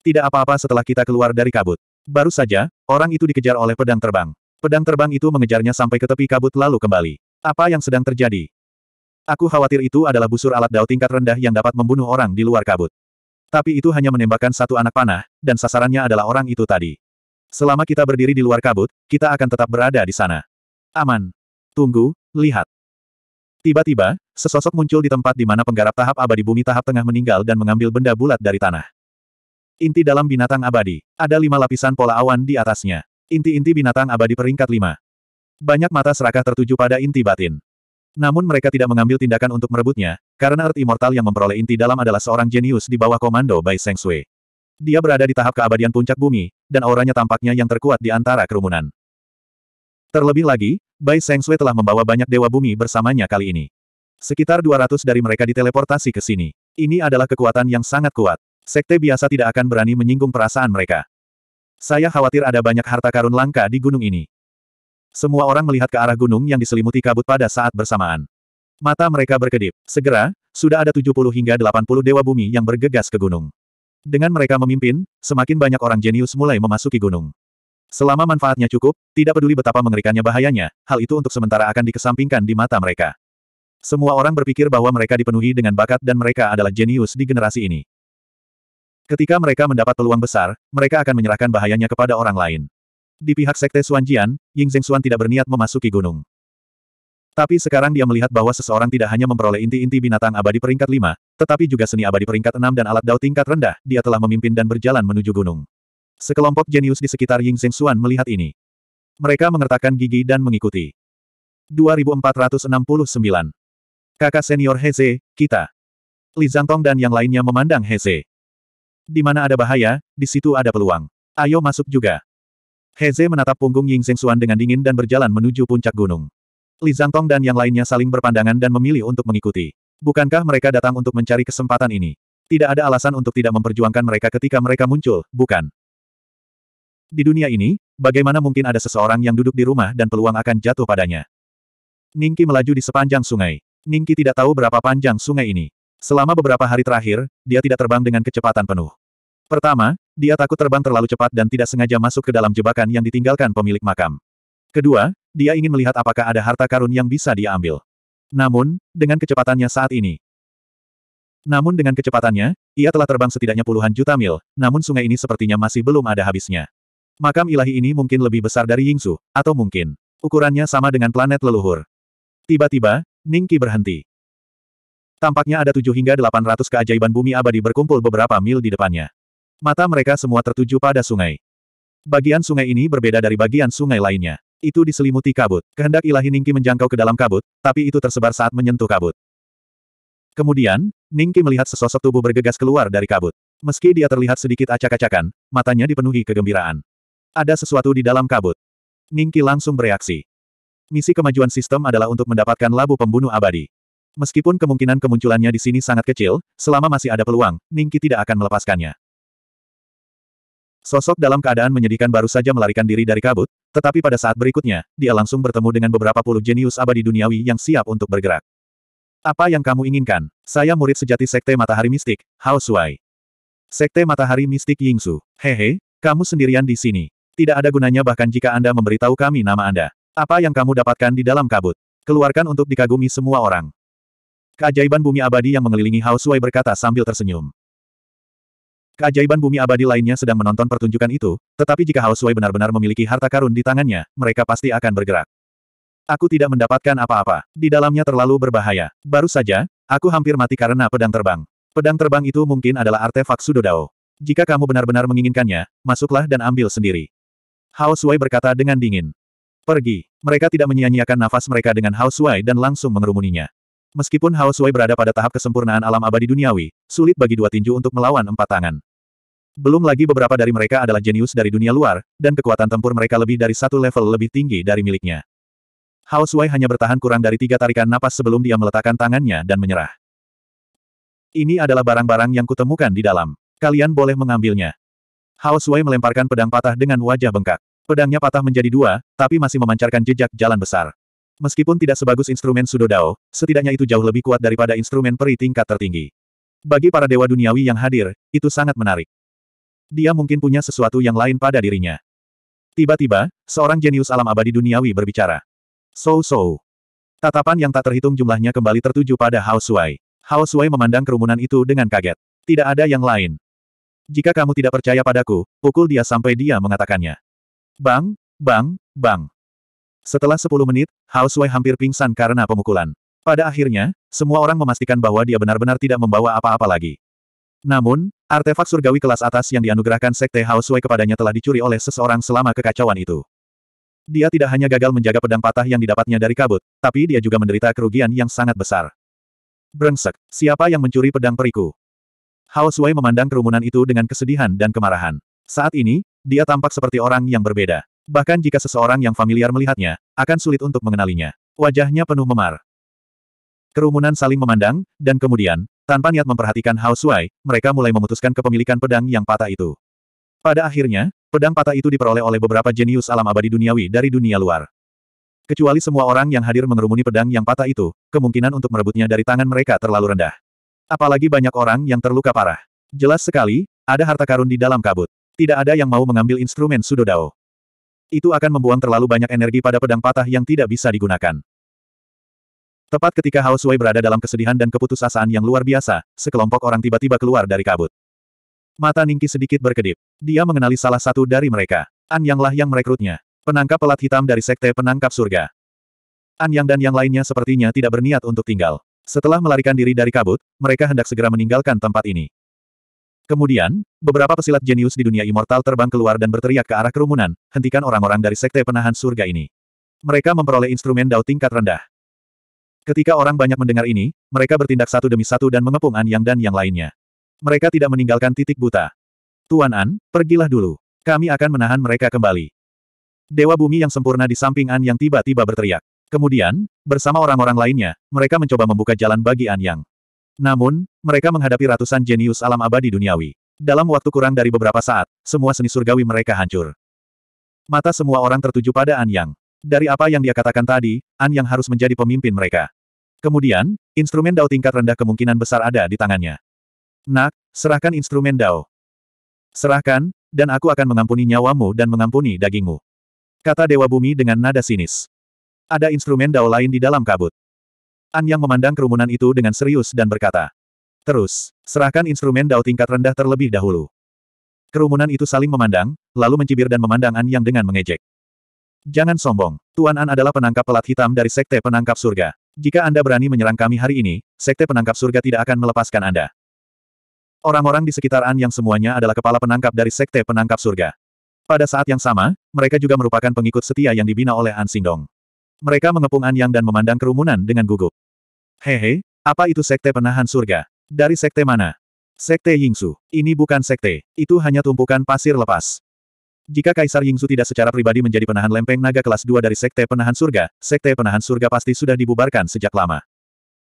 Tidak apa-apa setelah kita keluar dari kabut. Baru saja, orang itu dikejar oleh pedang terbang. Pedang terbang itu mengejarnya sampai ke tepi kabut lalu kembali. Apa yang sedang terjadi? Aku khawatir itu adalah busur alat dao tingkat rendah yang dapat membunuh orang di luar kabut. Tapi itu hanya menembakkan satu anak panah, dan sasarannya adalah orang itu tadi. Selama kita berdiri di luar kabut, kita akan tetap berada di sana. Aman. Tunggu, lihat. Tiba-tiba, sesosok muncul di tempat di mana penggarap tahap abadi bumi tahap tengah meninggal dan mengambil benda bulat dari tanah. Inti dalam binatang abadi. Ada lima lapisan pola awan di atasnya. Inti-inti binatang abadi peringkat lima. Banyak mata serakah tertuju pada inti batin. Namun mereka tidak mengambil tindakan untuk merebutnya, karena Earth Immortal yang memperoleh inti dalam adalah seorang jenius di bawah komando Bai Seng Sui. Dia berada di tahap keabadian puncak bumi, dan auranya tampaknya yang terkuat di antara kerumunan. Terlebih lagi, Bai Seng Sui telah membawa banyak dewa bumi bersamanya kali ini. Sekitar 200 dari mereka diteleportasi ke sini. Ini adalah kekuatan yang sangat kuat. Sekte biasa tidak akan berani menyinggung perasaan mereka. Saya khawatir ada banyak harta karun langka di gunung ini. Semua orang melihat ke arah gunung yang diselimuti kabut pada saat bersamaan. Mata mereka berkedip. Segera, sudah ada 70 hingga 80 dewa bumi yang bergegas ke gunung. Dengan mereka memimpin, semakin banyak orang jenius mulai memasuki gunung. Selama manfaatnya cukup, tidak peduli betapa mengerikannya bahayanya, hal itu untuk sementara akan dikesampingkan di mata mereka. Semua orang berpikir bahwa mereka dipenuhi dengan bakat dan mereka adalah jenius di generasi ini. Ketika mereka mendapat peluang besar, mereka akan menyerahkan bahayanya kepada orang lain. Di pihak Sekte Suanjian, Ying Zhengxuan tidak berniat memasuki gunung. Tapi sekarang dia melihat bahwa seseorang tidak hanya memperoleh inti-inti binatang abadi peringkat 5, tetapi juga seni abadi peringkat 6 dan alat dao tingkat rendah, dia telah memimpin dan berjalan menuju gunung. Sekelompok jenius di sekitar Ying Zhengxuan melihat ini. Mereka mengertakkan gigi dan mengikuti. 2469 Kakak senior Heze, kita. Li Zhangtong dan yang lainnya memandang Heze. Di mana ada bahaya, di situ ada peluang. Ayo masuk juga. Heze menatap punggung Ying Zhengxuan dengan dingin dan berjalan menuju puncak gunung. Li Zangtong dan yang lainnya saling berpandangan dan memilih untuk mengikuti. Bukankah mereka datang untuk mencari kesempatan ini? Tidak ada alasan untuk tidak memperjuangkan mereka ketika mereka muncul, bukan? Di dunia ini, bagaimana mungkin ada seseorang yang duduk di rumah dan peluang akan jatuh padanya? Ningki melaju di sepanjang sungai. Ningki tidak tahu berapa panjang sungai ini. Selama beberapa hari terakhir, dia tidak terbang dengan kecepatan penuh. Pertama, dia takut terbang terlalu cepat dan tidak sengaja masuk ke dalam jebakan yang ditinggalkan pemilik makam. Kedua, dia ingin melihat apakah ada harta karun yang bisa dia ambil. Namun, dengan kecepatannya saat ini. Namun dengan kecepatannya, ia telah terbang setidaknya puluhan juta mil, namun sungai ini sepertinya masih belum ada habisnya. Makam ilahi ini mungkin lebih besar dari Yingsu, atau mungkin ukurannya sama dengan planet leluhur. Tiba-tiba, Ningki berhenti. Tampaknya ada tujuh hingga delapan ratus keajaiban bumi abadi berkumpul beberapa mil di depannya. Mata mereka semua tertuju pada sungai. Bagian sungai ini berbeda dari bagian sungai lainnya. Itu diselimuti kabut. Kehendak ilahi Ningki menjangkau ke dalam kabut, tapi itu tersebar saat menyentuh kabut. Kemudian, Ningki melihat sesosok tubuh bergegas keluar dari kabut. Meski dia terlihat sedikit acak-acakan, matanya dipenuhi kegembiraan. Ada sesuatu di dalam kabut. Ningki langsung bereaksi. Misi kemajuan sistem adalah untuk mendapatkan labu pembunuh abadi. Meskipun kemungkinan kemunculannya di sini sangat kecil, selama masih ada peluang, Ningki tidak akan melepaskannya. Sosok dalam keadaan menyedihkan baru saja melarikan diri dari kabut, tetapi pada saat berikutnya, dia langsung bertemu dengan beberapa puluh jenius abadi duniawi yang siap untuk bergerak. Apa yang kamu inginkan? Saya murid sejati Sekte Matahari Mistik, Hao Suai. Sekte Matahari Mistik Yingsu. Hehe, kamu sendirian di sini. Tidak ada gunanya bahkan jika Anda memberitahu kami nama Anda. Apa yang kamu dapatkan di dalam kabut? Keluarkan untuk dikagumi semua orang. Keajaiban bumi abadi yang mengelilingi Hao Suai berkata sambil tersenyum. Keajaiban bumi abadi lainnya sedang menonton pertunjukan itu, tetapi jika Hao Sui benar-benar memiliki harta karun di tangannya, mereka pasti akan bergerak. Aku tidak mendapatkan apa-apa. Di dalamnya terlalu berbahaya. Baru saja, aku hampir mati karena pedang terbang. Pedang terbang itu mungkin adalah artefak Sudodao. Jika kamu benar-benar menginginkannya, masuklah dan ambil sendiri. Hao Sui berkata dengan dingin. Pergi. Mereka tidak menyia-nyiakan nafas mereka dengan Hao Sui dan langsung mengerumuninya. Meskipun Hao Sui berada pada tahap kesempurnaan alam abadi duniawi, sulit bagi dua tinju untuk melawan empat tangan. Belum lagi beberapa dari mereka adalah jenius dari dunia luar, dan kekuatan tempur mereka lebih dari satu level lebih tinggi dari miliknya. Hao Sui hanya bertahan kurang dari tiga tarikan napas sebelum dia meletakkan tangannya dan menyerah. Ini adalah barang-barang yang kutemukan di dalam. Kalian boleh mengambilnya. Hao Sui melemparkan pedang patah dengan wajah bengkak. Pedangnya patah menjadi dua, tapi masih memancarkan jejak jalan besar. Meskipun tidak sebagus instrumen sudo dao, setidaknya itu jauh lebih kuat daripada instrumen peri tingkat tertinggi. Bagi para dewa duniawi yang hadir, itu sangat menarik. Dia mungkin punya sesuatu yang lain pada dirinya. Tiba-tiba, seorang jenius alam abadi duniawi berbicara. So-so. Tatapan yang tak terhitung jumlahnya kembali tertuju pada Hao Shuai. Hao Shuai memandang kerumunan itu dengan kaget. Tidak ada yang lain. Jika kamu tidak percaya padaku, pukul dia sampai dia mengatakannya. Bang, bang, bang. Setelah 10 menit, Hao Shuai hampir pingsan karena pemukulan. Pada akhirnya, semua orang memastikan bahwa dia benar-benar tidak membawa apa-apa lagi. Namun, Artefak surgawi kelas atas yang dianugerahkan Sekte Hao Sui kepadanya telah dicuri oleh seseorang selama kekacauan itu. Dia tidak hanya gagal menjaga pedang patah yang didapatnya dari kabut, tapi dia juga menderita kerugian yang sangat besar. Brengsek, siapa yang mencuri pedang periku? Hao Sui memandang kerumunan itu dengan kesedihan dan kemarahan. Saat ini, dia tampak seperti orang yang berbeda. Bahkan jika seseorang yang familiar melihatnya, akan sulit untuk mengenalinya. Wajahnya penuh memar. Kerumunan saling memandang, dan kemudian, tanpa niat memperhatikan Hao Suai, mereka mulai memutuskan kepemilikan pedang yang patah itu. Pada akhirnya, pedang patah itu diperoleh oleh beberapa jenius alam abadi duniawi dari dunia luar. Kecuali semua orang yang hadir mengerumuni pedang yang patah itu, kemungkinan untuk merebutnya dari tangan mereka terlalu rendah. Apalagi banyak orang yang terluka parah. Jelas sekali, ada harta karun di dalam kabut. Tidak ada yang mau mengambil instrumen sudodao. Itu akan membuang terlalu banyak energi pada pedang patah yang tidak bisa digunakan. Tepat ketika Hao Sui berada dalam kesedihan dan keputusasaan yang luar biasa, sekelompok orang tiba-tiba keluar dari kabut. Mata Ningki sedikit berkedip. Dia mengenali salah satu dari mereka. An Yanglah yang merekrutnya. Penangkap pelat hitam dari Sekte Penangkap Surga. An Yang dan yang lainnya sepertinya tidak berniat untuk tinggal. Setelah melarikan diri dari kabut, mereka hendak segera meninggalkan tempat ini. Kemudian, beberapa pesilat jenius di dunia immortal terbang keluar dan berteriak ke arah kerumunan, hentikan orang-orang dari Sekte Penahan Surga ini. Mereka memperoleh instrumen dao tingkat rendah. Ketika orang banyak mendengar ini, mereka bertindak satu demi satu dan mengepung An Yang dan yang lainnya. Mereka tidak meninggalkan titik buta. Tuan An, pergilah dulu. Kami akan menahan mereka kembali. Dewa bumi yang sempurna di samping An Yang tiba-tiba berteriak. Kemudian, bersama orang-orang lainnya, mereka mencoba membuka jalan bagi An Yang. Namun, mereka menghadapi ratusan jenius alam abadi duniawi. Dalam waktu kurang dari beberapa saat, semua seni surgawi mereka hancur. Mata semua orang tertuju pada An Yang. Dari apa yang dia katakan tadi, An Yang harus menjadi pemimpin mereka. Kemudian, instrumen Dao tingkat rendah kemungkinan besar ada di tangannya. Nak, serahkan instrumen Dao. Serahkan, dan aku akan mengampuni nyawamu dan mengampuni dagingmu. Kata Dewa Bumi dengan nada sinis. Ada instrumen Dao lain di dalam kabut. An yang memandang kerumunan itu dengan serius dan berkata. Terus, serahkan instrumen Dao tingkat rendah terlebih dahulu. Kerumunan itu saling memandang, lalu mencibir dan memandang An Yang dengan mengejek. Jangan sombong, Tuan An adalah penangkap pelat hitam dari Sekte Penangkap Surga. Jika Anda berani menyerang kami hari ini, Sekte Penangkap Surga tidak akan melepaskan Anda. Orang-orang di sekitar An yang semuanya adalah kepala penangkap dari Sekte Penangkap Surga. Pada saat yang sama, mereka juga merupakan pengikut setia yang dibina oleh An Singdong. Mereka mengepung An Yang dan memandang kerumunan dengan gugup. Hehe, apa itu Sekte Penahan Surga? Dari Sekte mana? Sekte Yingsu. Ini bukan Sekte, itu hanya tumpukan pasir lepas. Jika Kaisar Yingzu tidak secara pribadi menjadi penahan lempeng naga kelas 2 dari Sekte Penahan Surga, Sekte Penahan Surga pasti sudah dibubarkan sejak lama.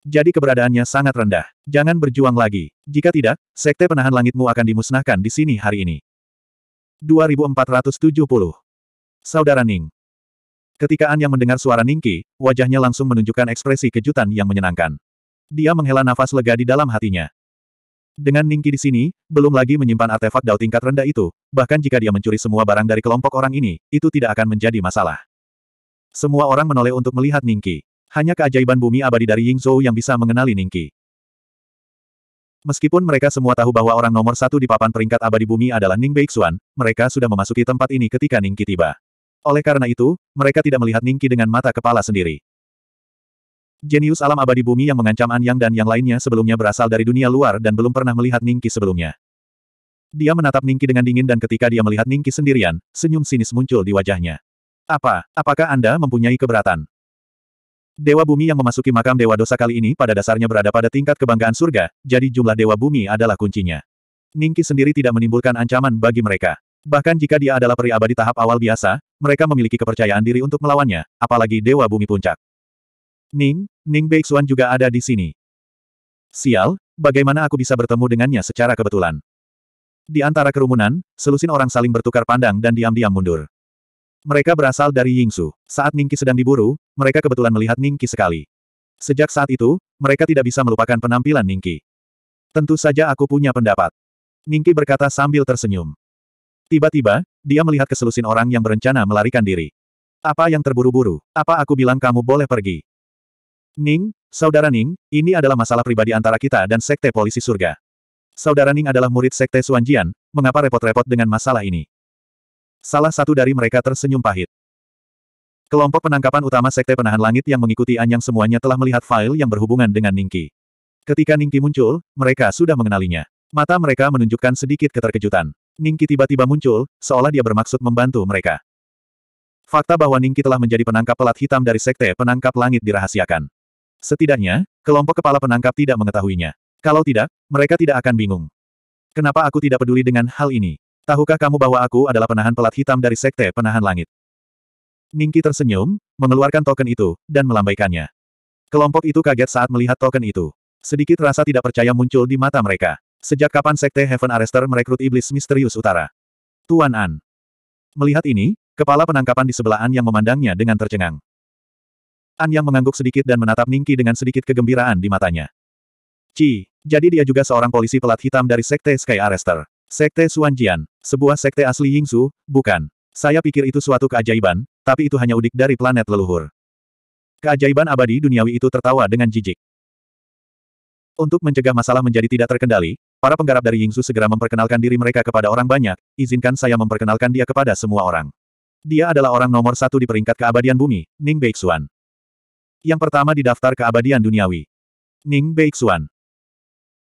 Jadi keberadaannya sangat rendah. Jangan berjuang lagi. Jika tidak, Sekte Penahan Langitmu akan dimusnahkan di sini hari ini. 2470 Saudara Ning Ketika An yang mendengar suara Ningki, wajahnya langsung menunjukkan ekspresi kejutan yang menyenangkan. Dia menghela nafas lega di dalam hatinya. Dengan Ningki di sini, belum lagi menyimpan artefak dao tingkat rendah itu, bahkan jika dia mencuri semua barang dari kelompok orang ini, itu tidak akan menjadi masalah. Semua orang menoleh untuk melihat Ningki. Hanya keajaiban bumi abadi dari Ying Zhou yang bisa mengenali Ningki. Meskipun mereka semua tahu bahwa orang nomor satu di papan peringkat abadi bumi adalah Ning Beixuan, mereka sudah memasuki tempat ini ketika Ningki tiba. Oleh karena itu, mereka tidak melihat Ningki dengan mata kepala sendiri. Jenius alam abadi bumi yang mengancam An Yang dan yang lainnya sebelumnya berasal dari dunia luar dan belum pernah melihat Ningki sebelumnya. Dia menatap Ningki dengan dingin dan ketika dia melihat Ningki sendirian, senyum sinis muncul di wajahnya. Apa, apakah Anda mempunyai keberatan? Dewa bumi yang memasuki makam dewa dosa kali ini pada dasarnya berada pada tingkat kebanggaan surga, jadi jumlah dewa bumi adalah kuncinya. Ningki sendiri tidak menimbulkan ancaman bagi mereka. Bahkan jika dia adalah peri abadi tahap awal biasa, mereka memiliki kepercayaan diri untuk melawannya, apalagi dewa bumi puncak. Ning, Ning Beixuan juga ada di sini. Sial, bagaimana aku bisa bertemu dengannya secara kebetulan? Di antara kerumunan, selusin orang saling bertukar pandang dan diam-diam mundur. Mereka berasal dari Yingsu. Saat Ningki sedang diburu, mereka kebetulan melihat Ningki sekali. Sejak saat itu, mereka tidak bisa melupakan penampilan Ningki. Tentu saja aku punya pendapat. Ningki berkata sambil tersenyum. Tiba-tiba, dia melihat keselusin orang yang berencana melarikan diri. Apa yang terburu-buru? Apa aku bilang kamu boleh pergi? Ning, saudara Ning, ini adalah masalah pribadi antara kita dan sekte polisi surga. Saudara Ning adalah murid sekte Suanjian, mengapa repot-repot dengan masalah ini? Salah satu dari mereka tersenyum pahit. Kelompok penangkapan utama Sekte Penahan Langit yang mengikuti Anyang semuanya telah melihat file yang berhubungan dengan Ningki. Ketika Ningki muncul, mereka sudah mengenalinya. Mata mereka menunjukkan sedikit keterkejutan. Ningki tiba-tiba muncul, seolah dia bermaksud membantu mereka. Fakta bahwa Ningki telah menjadi penangkap pelat hitam dari Sekte Penangkap Langit dirahasiakan. Setidaknya, kelompok kepala penangkap tidak mengetahuinya. Kalau tidak, mereka tidak akan bingung. Kenapa aku tidak peduli dengan hal ini? Tahukah kamu bahwa aku adalah penahan pelat hitam dari Sekte Penahan Langit? Ningki tersenyum, mengeluarkan token itu, dan melambaikannya. Kelompok itu kaget saat melihat token itu. Sedikit rasa tidak percaya muncul di mata mereka. Sejak kapan Sekte Heaven Arrester merekrut iblis misterius utara? Tuan An. Melihat ini, kepala penangkapan di sebelah An yang memandangnya dengan tercengang. An Yang mengangguk sedikit dan menatap Ningki dengan sedikit kegembiraan di matanya. Ci, jadi dia juga seorang polisi pelat hitam dari Sekte Sky Arrester. Sekte Suanjian, sebuah sekte asli Yingsu, bukan. Saya pikir itu suatu keajaiban, tapi itu hanya udik dari planet leluhur. Keajaiban abadi duniawi itu tertawa dengan jijik. Untuk mencegah masalah menjadi tidak terkendali, para penggarap dari Yingsu segera memperkenalkan diri mereka kepada orang banyak, izinkan saya memperkenalkan dia kepada semua orang. Dia adalah orang nomor satu di peringkat keabadian bumi, Ning Beixuan. Yang pertama di daftar keabadian duniawi. Ning Beixuan.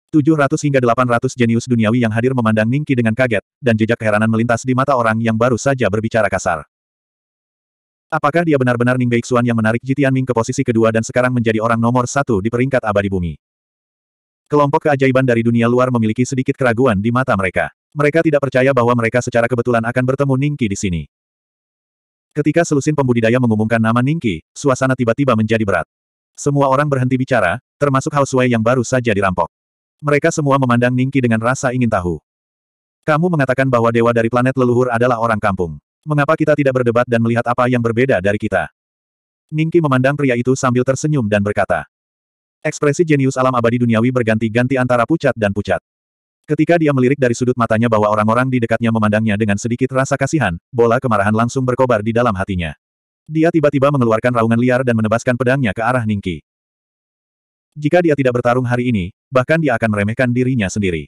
700 hingga 800 jenius duniawi yang hadir memandang Ningki dengan kaget, dan jejak keheranan melintas di mata orang yang baru saja berbicara kasar. Apakah dia benar-benar Ning Beixuan yang menarik Jitian Ming ke posisi kedua dan sekarang menjadi orang nomor satu di peringkat abadi bumi? Kelompok keajaiban dari dunia luar memiliki sedikit keraguan di mata mereka. Mereka tidak percaya bahwa mereka secara kebetulan akan bertemu Ningki di sini. Ketika selusin pembudidaya mengumumkan nama Ningki, suasana tiba-tiba menjadi berat. Semua orang berhenti bicara, termasuk Hao Sui yang baru saja dirampok. Mereka semua memandang Ningki dengan rasa ingin tahu. Kamu mengatakan bahwa dewa dari planet leluhur adalah orang kampung. Mengapa kita tidak berdebat dan melihat apa yang berbeda dari kita? Ningki memandang pria itu sambil tersenyum dan berkata. Ekspresi jenius alam abadi duniawi berganti-ganti antara pucat dan pucat. Ketika dia melirik dari sudut matanya bahwa orang-orang di dekatnya memandangnya dengan sedikit rasa kasihan, bola kemarahan langsung berkobar di dalam hatinya. Dia tiba-tiba mengeluarkan raungan liar dan menebaskan pedangnya ke arah Ningki. Jika dia tidak bertarung hari ini, bahkan dia akan meremehkan dirinya sendiri.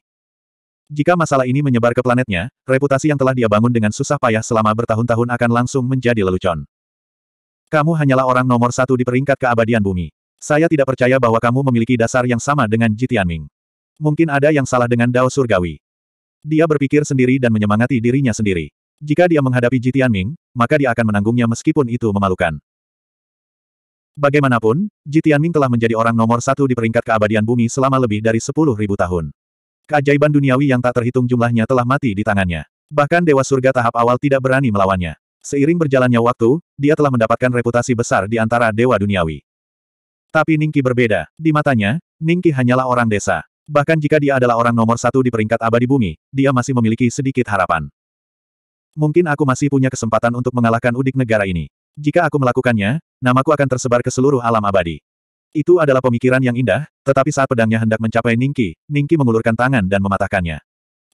Jika masalah ini menyebar ke planetnya, reputasi yang telah dia bangun dengan susah payah selama bertahun-tahun akan langsung menjadi lelucon. Kamu hanyalah orang nomor satu di peringkat keabadian bumi. Saya tidak percaya bahwa kamu memiliki dasar yang sama dengan Jitianming mungkin ada yang salah dengan Dao Surgawi. Dia berpikir sendiri dan menyemangati dirinya sendiri. Jika dia menghadapi Ji Ming, maka dia akan menanggungnya meskipun itu memalukan. Bagaimanapun, Ji Ming telah menjadi orang nomor satu di peringkat keabadian bumi selama lebih dari sepuluh ribu tahun. Keajaiban duniawi yang tak terhitung jumlahnya telah mati di tangannya. Bahkan Dewa Surga tahap awal tidak berani melawannya. Seiring berjalannya waktu, dia telah mendapatkan reputasi besar di antara Dewa Duniawi. Tapi Ningki berbeda. Di matanya, Ningki hanyalah orang desa. Bahkan jika dia adalah orang nomor satu di peringkat abadi bumi, dia masih memiliki sedikit harapan. Mungkin aku masih punya kesempatan untuk mengalahkan udik negara ini. Jika aku melakukannya, namaku akan tersebar ke seluruh alam abadi. Itu adalah pemikiran yang indah, tetapi saat pedangnya hendak mencapai Ningki, Ningki mengulurkan tangan dan mematahkannya.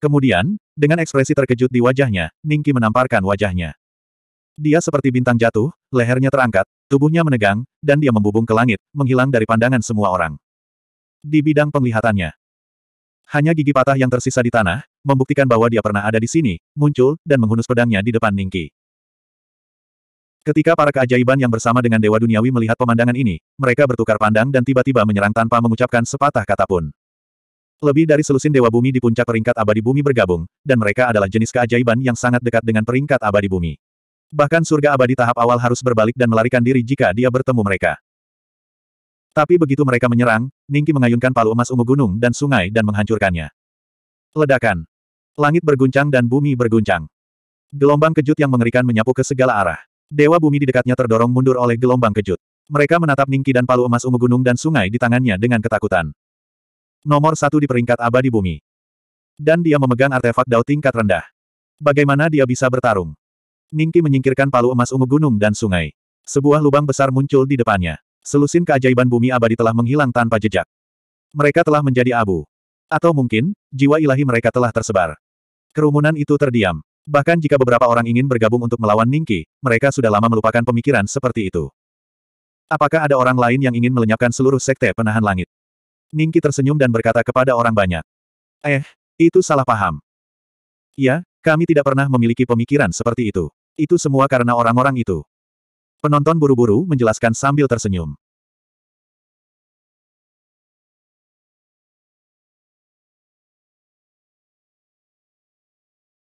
Kemudian, dengan ekspresi terkejut di wajahnya, Ningki menamparkan wajahnya. Dia seperti bintang jatuh, lehernya terangkat, tubuhnya menegang, dan dia membubung ke langit, menghilang dari pandangan semua orang. Di bidang penglihatannya, hanya gigi patah yang tersisa di tanah, membuktikan bahwa dia pernah ada di sini, muncul, dan menghunus pedangnya di depan Ningki. Ketika para keajaiban yang bersama dengan Dewa Duniawi melihat pemandangan ini, mereka bertukar pandang dan tiba-tiba menyerang tanpa mengucapkan sepatah kata pun. Lebih dari selusin Dewa Bumi di puncak peringkat abadi bumi bergabung, dan mereka adalah jenis keajaiban yang sangat dekat dengan peringkat abadi bumi. Bahkan surga abadi tahap awal harus berbalik dan melarikan diri jika dia bertemu mereka. Tapi begitu mereka menyerang, Ningki mengayunkan palu emas ungu gunung dan sungai dan menghancurkannya. Ledakan. Langit berguncang dan bumi berguncang. Gelombang kejut yang mengerikan menyapu ke segala arah. Dewa bumi di dekatnya terdorong mundur oleh gelombang kejut. Mereka menatap Ningki dan palu emas ungu gunung dan sungai di tangannya dengan ketakutan. Nomor satu di peringkat abadi bumi. Dan dia memegang artefak dao tingkat rendah. Bagaimana dia bisa bertarung? Ningki menyingkirkan palu emas ungu gunung dan sungai. Sebuah lubang besar muncul di depannya. Selusin keajaiban bumi abadi telah menghilang tanpa jejak. Mereka telah menjadi abu. Atau mungkin, jiwa ilahi mereka telah tersebar. Kerumunan itu terdiam. Bahkan jika beberapa orang ingin bergabung untuk melawan Ningki, mereka sudah lama melupakan pemikiran seperti itu. Apakah ada orang lain yang ingin melenyapkan seluruh sekte penahan langit? Ningki tersenyum dan berkata kepada orang banyak. Eh, itu salah paham. Ya, kami tidak pernah memiliki pemikiran seperti itu. Itu semua karena orang-orang itu. Penonton buru-buru menjelaskan sambil tersenyum.